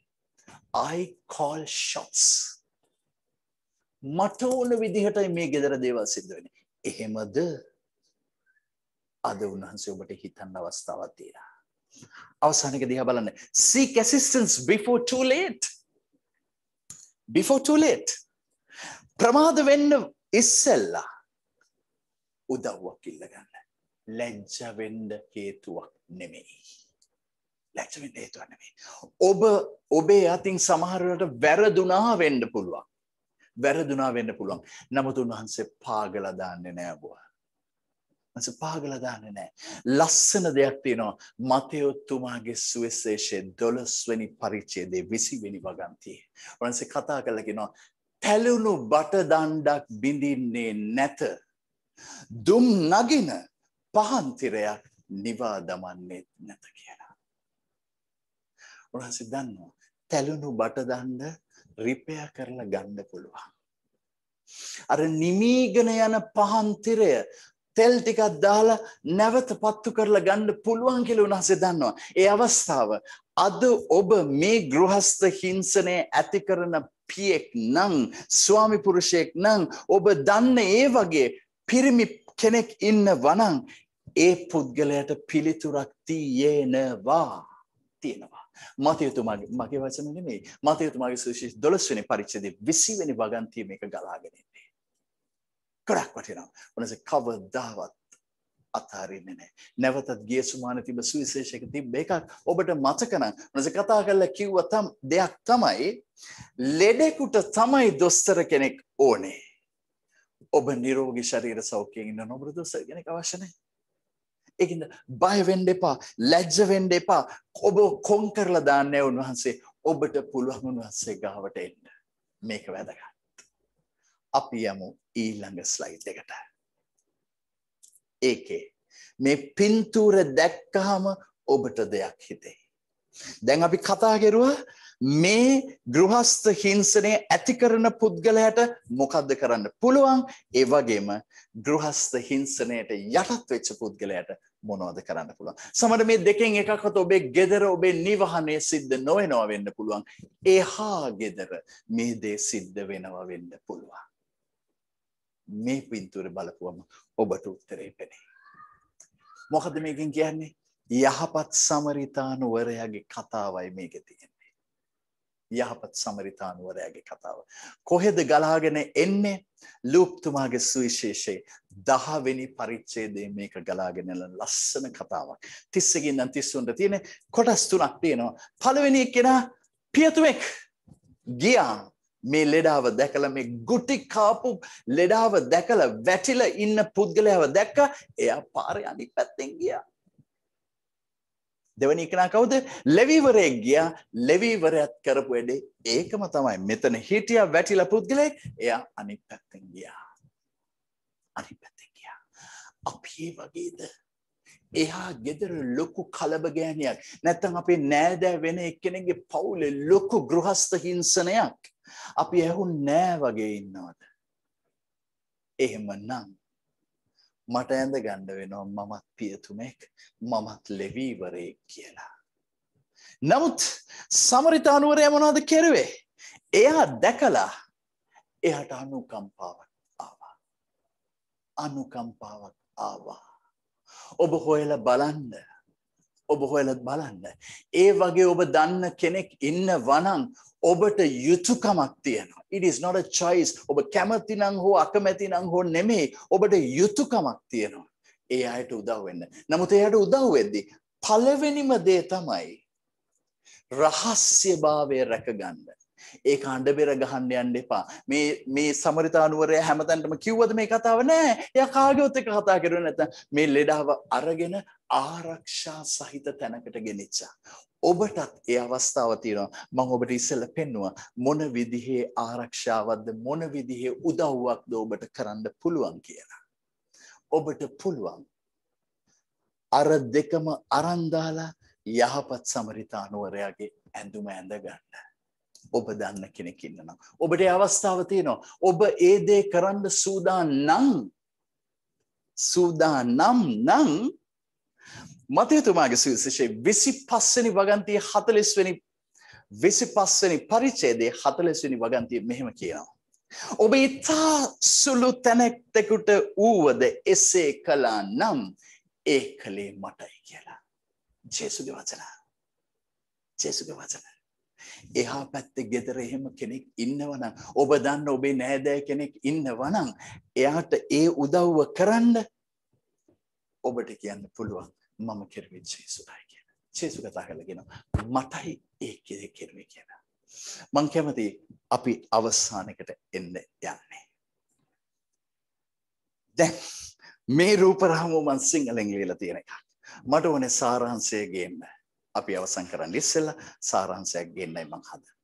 I call shots මට ඕන විදිහටයි මේ ගෙදර දේවල් සිද්ධ වෙන්නේ එහෙමද අද උන්වහන්සේ ඔබට හිතන්න අවස්ථාවක් තියෙනවා අවසානක දිහා බලන්න seek assistance before too late before too late ප්‍රමාද වෙන්න ඉස්සෙල්ලා උදව්වක් ඉල්ලගන්න. ලැජ්ජ වෙන්න හේතුවක් නෙමෙයි. ලැජ්ජ වෙන්න හේතුවක් නෙමෙයි. ඔබ ඔබේ අතින් සමහරවට වැරදුනා වෙන්න පුළුවන්. වැරදුනා වෙන්න පුළුවන්. නමුත් උන්වහන්සේ පාගලා දාන්නේ නෑ ඔබව. මස පාගලා දාන්නේ නෑ. ලස්සන දෙයක් තියෙනවා. මතයෝ තුමාගේ සුවිශේෂයේ 12 වෙනි පරිච්ඡේදයේ 20 වෙනි වගන්තියේ. උන්වහන්සේ කතා කරලා කියනවා පැලුණු බටදණ්ඩක් බිඳින්නේ නැත. දුම් නගින පහන්තිරයක් නිවා දමන්නේත් නැත කියලා. උන්හන්සේ දන්නවා තැලුණු බටදණ්ඩ රිපය කරලා ගණ්ඩ පුළුවන්. අර නිමීගෙන යන පහන්තිරය තෙල් ටිකක් දාලා නැවත පත්තු කරලා ගන්න පුළුවන් කියලා උන්වහන්සේ දන්නවා. ඒ අවස්ථාව අද ඔබ මේ ගෘහස්ත හිංසනය ඇති කරන පියෙක් නං ස්වාමිපුරුෂයෙක් නං ඔබ දන්න ඒ වගේ පිරිමි කෙනෙක් ඉන්න වනං ඒ පුද්ගලයට පිළිතුරක් තියේනවා තියෙනවා. මතයුතුමගේ මගේ වචන නෙමේ මතයුතුමගේ සුෂි දොළස්වනි පරිච්චදේ විසිවනි වගන්තිය මේක ගලාගෙනෙන්නේ. ගොඩක් වටිනම් වනස කවදාවත් අතාරින්නේ නැහැ. නැවතත් ගිය සුමාන තිබ සුවිශේෂයක තිබ්බ එකක් ඔබට මතක නම් මොනස කතා කරලා කිව්ව තම දෙයක් තමයි ලෙඩෙකුට තමයි දොස්තර කෙනෙක් ඕනේ. ඔබ නිරෝගී ශරීර සෞඛ්‍යයෙන් ඉන්න නොබර දොස්තර කෙනෙක් අවශ්‍ය නැහැ. ඒකින්ද බය වෙන්න එපා, ලැජ්ජ වෙන්න එපා. ඔබ කොන් කරලා දාන්නේ උන්වහන්සේ. ඔබට පුළුවන් උන්වහන්සේ ගාවට එන්න. මේක වැදගත්. අපි යමු ඊළඟ ස්ලයිඩ් එකට. ඒකේ. මේ පින්තූර දැක්කහම ඔබට දෙයක් හිතේ. දැන් අපි කතා කරුවා මේ ගෘහස්ත හිංසනය ඇති කරන පුද්ගලයාට මොකද්ද කරන්න පුළුවන් ඒ වගේම ගෘහස්ත හිංසනයට යටත් වෙච්ච පුද්ගලයාට මොනවද කරන්න පුළුවන් සමහර මේ දෙකෙන් එකක්වත් ඔබේ ගෙදර ඔබේ නිවහනය සිද්ධ නොවෙනවා වෙන්න පුළුවන් එහා ගෙදර මේ දේ සිද්ධ වෙනවා වෙන්න පුළුවන් මේ පින්තූර බලපුවම ඔබට උත්තරේ පෙනේ. මොකද මේකෙන් කියන්නේ යහපත් සමරිතානුවරයාගේ කතාවයි මේක තියෙන්නේ. යහපත් සමරිතානුවරයාගේ කතාව. කොහෙද ගලාගෙන එන්නේ ලූප්තුමාගේ සුවිශේෂයේ දහවෙනි පරිච්ඡේදයේ මේක ගලාගෙන එන ලස්සන කතාවක්. 30 කින් නම් 33ට තියෙන කොටස් තුනක් තියෙනවා. පළවෙනි එකේන පියතුමෙක් ගියා මේ ලෙඩාව දැකලා මේ ගුටි කාපු ලෙඩාව දැකලා වැටිලා ඉන්න පුද්ගලයාව දැක්ක එයා පාරේ අනිත් පැත්තෙන් ගියා දෙවනි එකනා කවුද ලෙවිවරයෙක් ගියා ලෙවිවරයත් කරපු වැඩේ ඒකම තමයි මෙතන හිටියා වැටිලා පුද්ගලයෙක් එයා අනිත් පැත්තෙන් ගියා අනිත් පැත්තෙන් ගියා අපි වගේද එහා ගෙදර ලොකු කලබගෑනියක් නැත්තම් අපේ නෑදෑ වෙන එක්කෙනෙක්ගේ පවුලේ ලොකු ගෘහස්ත හිංසනයක් අපි ඇහුන් නෑ වගේ ඉන්නවද. එහෙම නම් මට ඇඳ ගණ්ඩ වෙනවා මමත් පියතුමෙක් මමත් ලෙවීවරයෙක් කියලා. නමුත් සමරිතානුවරය මොනාද කෙරුවේ. එයා දැකලා එහට අනුකම්පාවක් ආවා. අනුකම්පාවක් ආවා. ඔබ හොයල බලන්න ඔබ හොයලත් බලන්න. ඒ වගේ ඔබ දන්න කෙනෙක් ඉන්න වනන් ඔබට යුතුකමක් තියෙනවා. It is not a choice. ඔබ කැමති නම් හෝ අකමැති නම් හෝ නෙමෙයි. ඔබට යුතුකමක් තියෙනවා. ඒ අයට උදව් වෙන්න. නමුත් එයාට උදව් වෙද්දී පළවෙනිම දේ තමයි රහස්‍යභාවය රැකගන්න. ඒක අඬබෙර ගහන්න යන්න එපා. මේ මේ සමරිතානුවරය හැමතැනටම කිව්වද මේ කතාව නෑ. එයා කාගේවත් එක්ක කතා කරුවේ නැත්නම් මේ ලෙඩාව අරගෙන ආරක්ෂා සහිත තැනකට ගෙනිච්චා. ඔබටත් ඒ අවස්ථාව තියෙනවා. මම ඔබට ඉස්සෙල්ලා පෙන්නවා මොන විදිහේ ආරක්ෂාවක්ද මොන විදිහේ උදව්වක්ද ඔබට කරන්න පුළුවන් කියලා. ඔබට පුළුවන්. අර දෙකම අරන් දාලා යහපත් සමරිතානුවරයාගේ ඇඳුම ඇඳ ගන්න. ඔබ දන්න කෙනෙක් ඉන්නවා. ඔබට අවස්ථාව තියෙනවා. ඔබ ඒ දේ කරන්න සූදානම් සූදානම් නම් මතයතුමාගේ සුවිශේෂයේ විසි පස්සනි වගන්තිය හතලෙස්වැනි විසි පස්සනි පරිච්චේදේ හතලෙස්වනි වගන්තිය මෙහෙම කියනවා. ඔබ ඉතා සුළු තැනෙක්තෙකුට වූවද එසේ කලා නම් ඒ කළේ මටයි කියලා. ජේසුගේ වචන ජේසුගේ වචන. එහා පැත්තෙ ගෙදර එහෙම කෙනෙක් ඉන්නවනම් ඔබ දන්න ඔබේ නෑදෑ කෙනෙක් ඉන්නවනම් එයාට ඒ උදව්ව කරන්න ඔබට කියන්න පුළුවන් මම කෙරුවේ ජේසුටයි කියන ජේසු කතා කරලා කියනවා මටයි ඒකේ කෙරුවේ කියලා මං කැමති අපි අවසානයකට එන්න යන්නේ දැන් මේ රූපරාමු මං සිංහලෙන් ලියලා තියෙන එකක් මට ඕනේ සාරාංශය ගේන්න අපි අවසන් කරන්න ඉස්සෙල්ලා සාරාංශයක් ගේන්නයි මං හදන්නේ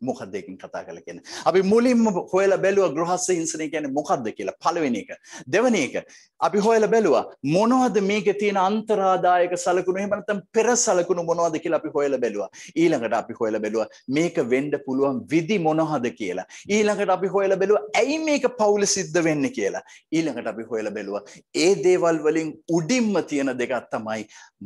මොකක්දකින් කතා කළ කියෙන. අපි මුලින්ම හොල බැලුව ගෘහස්ස හිංසනය කියන මොකක්ද කියලා පලවෙෙන එක. දෙවන එක. අපි හොල බැලවා මොනවද මේක තියෙන අන්තරාදායක සලකුණු හෙමනතම් පෙර සලකුණු මොනවද කියලා අපි හොල බැලවා ඊළඟට අපි හොල බැලුව මේක වෙන්ඩ පුළුවන් විදි මොනහද කියලා. ඊළඟට අපි හොල බැලුව ඇයි මේක පවුල සිද්ධ වෙන්න කියලා. ඊළඟට අපි හොල බැලවා ඒ දේවල් වලින් උඩින්ම තියෙන දෙකත් තමයි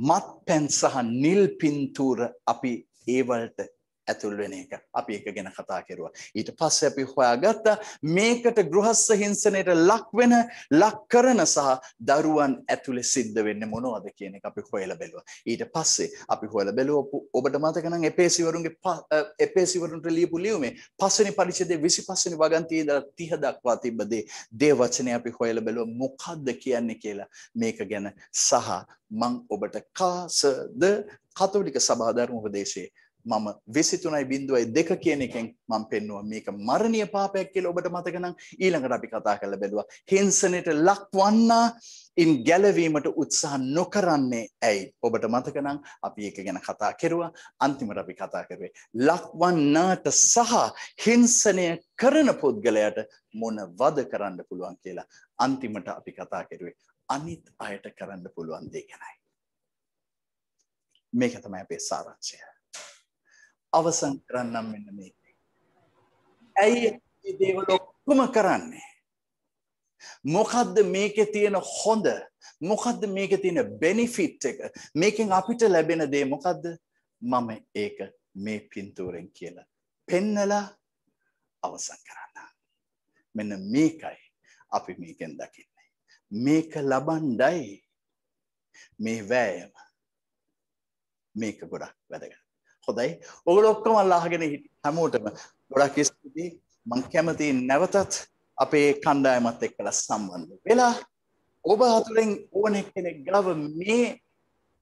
මත් පැන් සහ නිල් පින්තූර අපි ඒවලට ඇතුල් වෙන එක අපි එක ගැන කතා කෙරුවා. ඊට පස්සේ අපි හොයාගත්තා මේකට ගෘහස්ස හිංසනයට ලක් වෙන ලක් කරන සහ දරුවන් ඇතුලේ සිද්ධ වෙන්නේ මොනවද කියන එක අපි හොයලා බැලුවා. ඊට පස්සේ අපි හොයලා බැලුවපු ඔබට මතක නම් එපේසිවරුන්ගේ එපේසිවරුන්ට ලියපු ලියුමේ පස්වෙනි පරිච්ඡේදයේ 25 වෙනි වගන්තියේ ඉඳලා 30 දක්වා තිබ්බ දේ දේ වචනේ අපි හොයලා බැලුවා මොකද්ද කියන්නේ කියලා මේක ගැන සහ මං ඔබට කාසද කතෝලික සභාධර්ම උපදේශයේ මම 23.2 කියන එකෙන් මම පෙන්නවා මේක මරණීය පාපයක් කියලා ඔබට මතක නම් ඊළඟට අපි කතා කරලා බැලුවා හිංසනයට ලක්වන්නා ඉන් ගැලවීමට උත්සාහ නොකරන්නේ ඇයි ඔබට මතක නම් අපි ඒක ගැන කතා කෙරුවා අන්තිමට අපි කතා කරුවේ ලක්වන්නාට සහ හිංසනය කරන පුද්ගලයාට මොන වද කරන්න පුළුවන් කියලා අන්තිමට අපි කතා කෙරුවේ අනිත් අයට කරන්න පුළුවන් දේ ගැනයි මේක තමයි අපේ සාරාංශය අවසන් කරන්නම් මෙන්න මේ. ඇයි මේ දේවල් ඔක්කොම කරන්නේ? මොකද්ද මේකේ තියෙන හොඳ? මොකද්ද මේකේ තියෙන බෙනිෆිට් එක? මේකෙන් අපිට ලැබෙන දේ මොකද්ද? මම ඒක මේ පින්තූරෙන් කියලා පෙන්නලා අවසන් කරන්න. මෙන්න මේකයි අපි මේකෙන් දකින්නේ. මේක ලබන්ඩයි මේ වෑයම මේක ගොඩක් වැදගත්. හොදයි ඔගල ඔක්කොම අල්ලාහගෙන හැමෝටම ගොඩක් ස්තුති මං කැමති නැවතත් අපේ කණ්ඩායමත් එක්කල සම්බන්ධ වෙලා ඔබ අතුරෙන් ඕන කෙනෙක් ගව මේ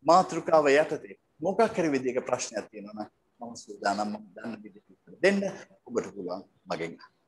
මාතෘකාව යටතේ මොකක් හරි විදිහක ප්‍රශ්නයක් තියෙනවා නම් මම සූදානම් මම දන්න විදිහට දෙන්න ඔබට පුළුවන් මගෙන් අහන්න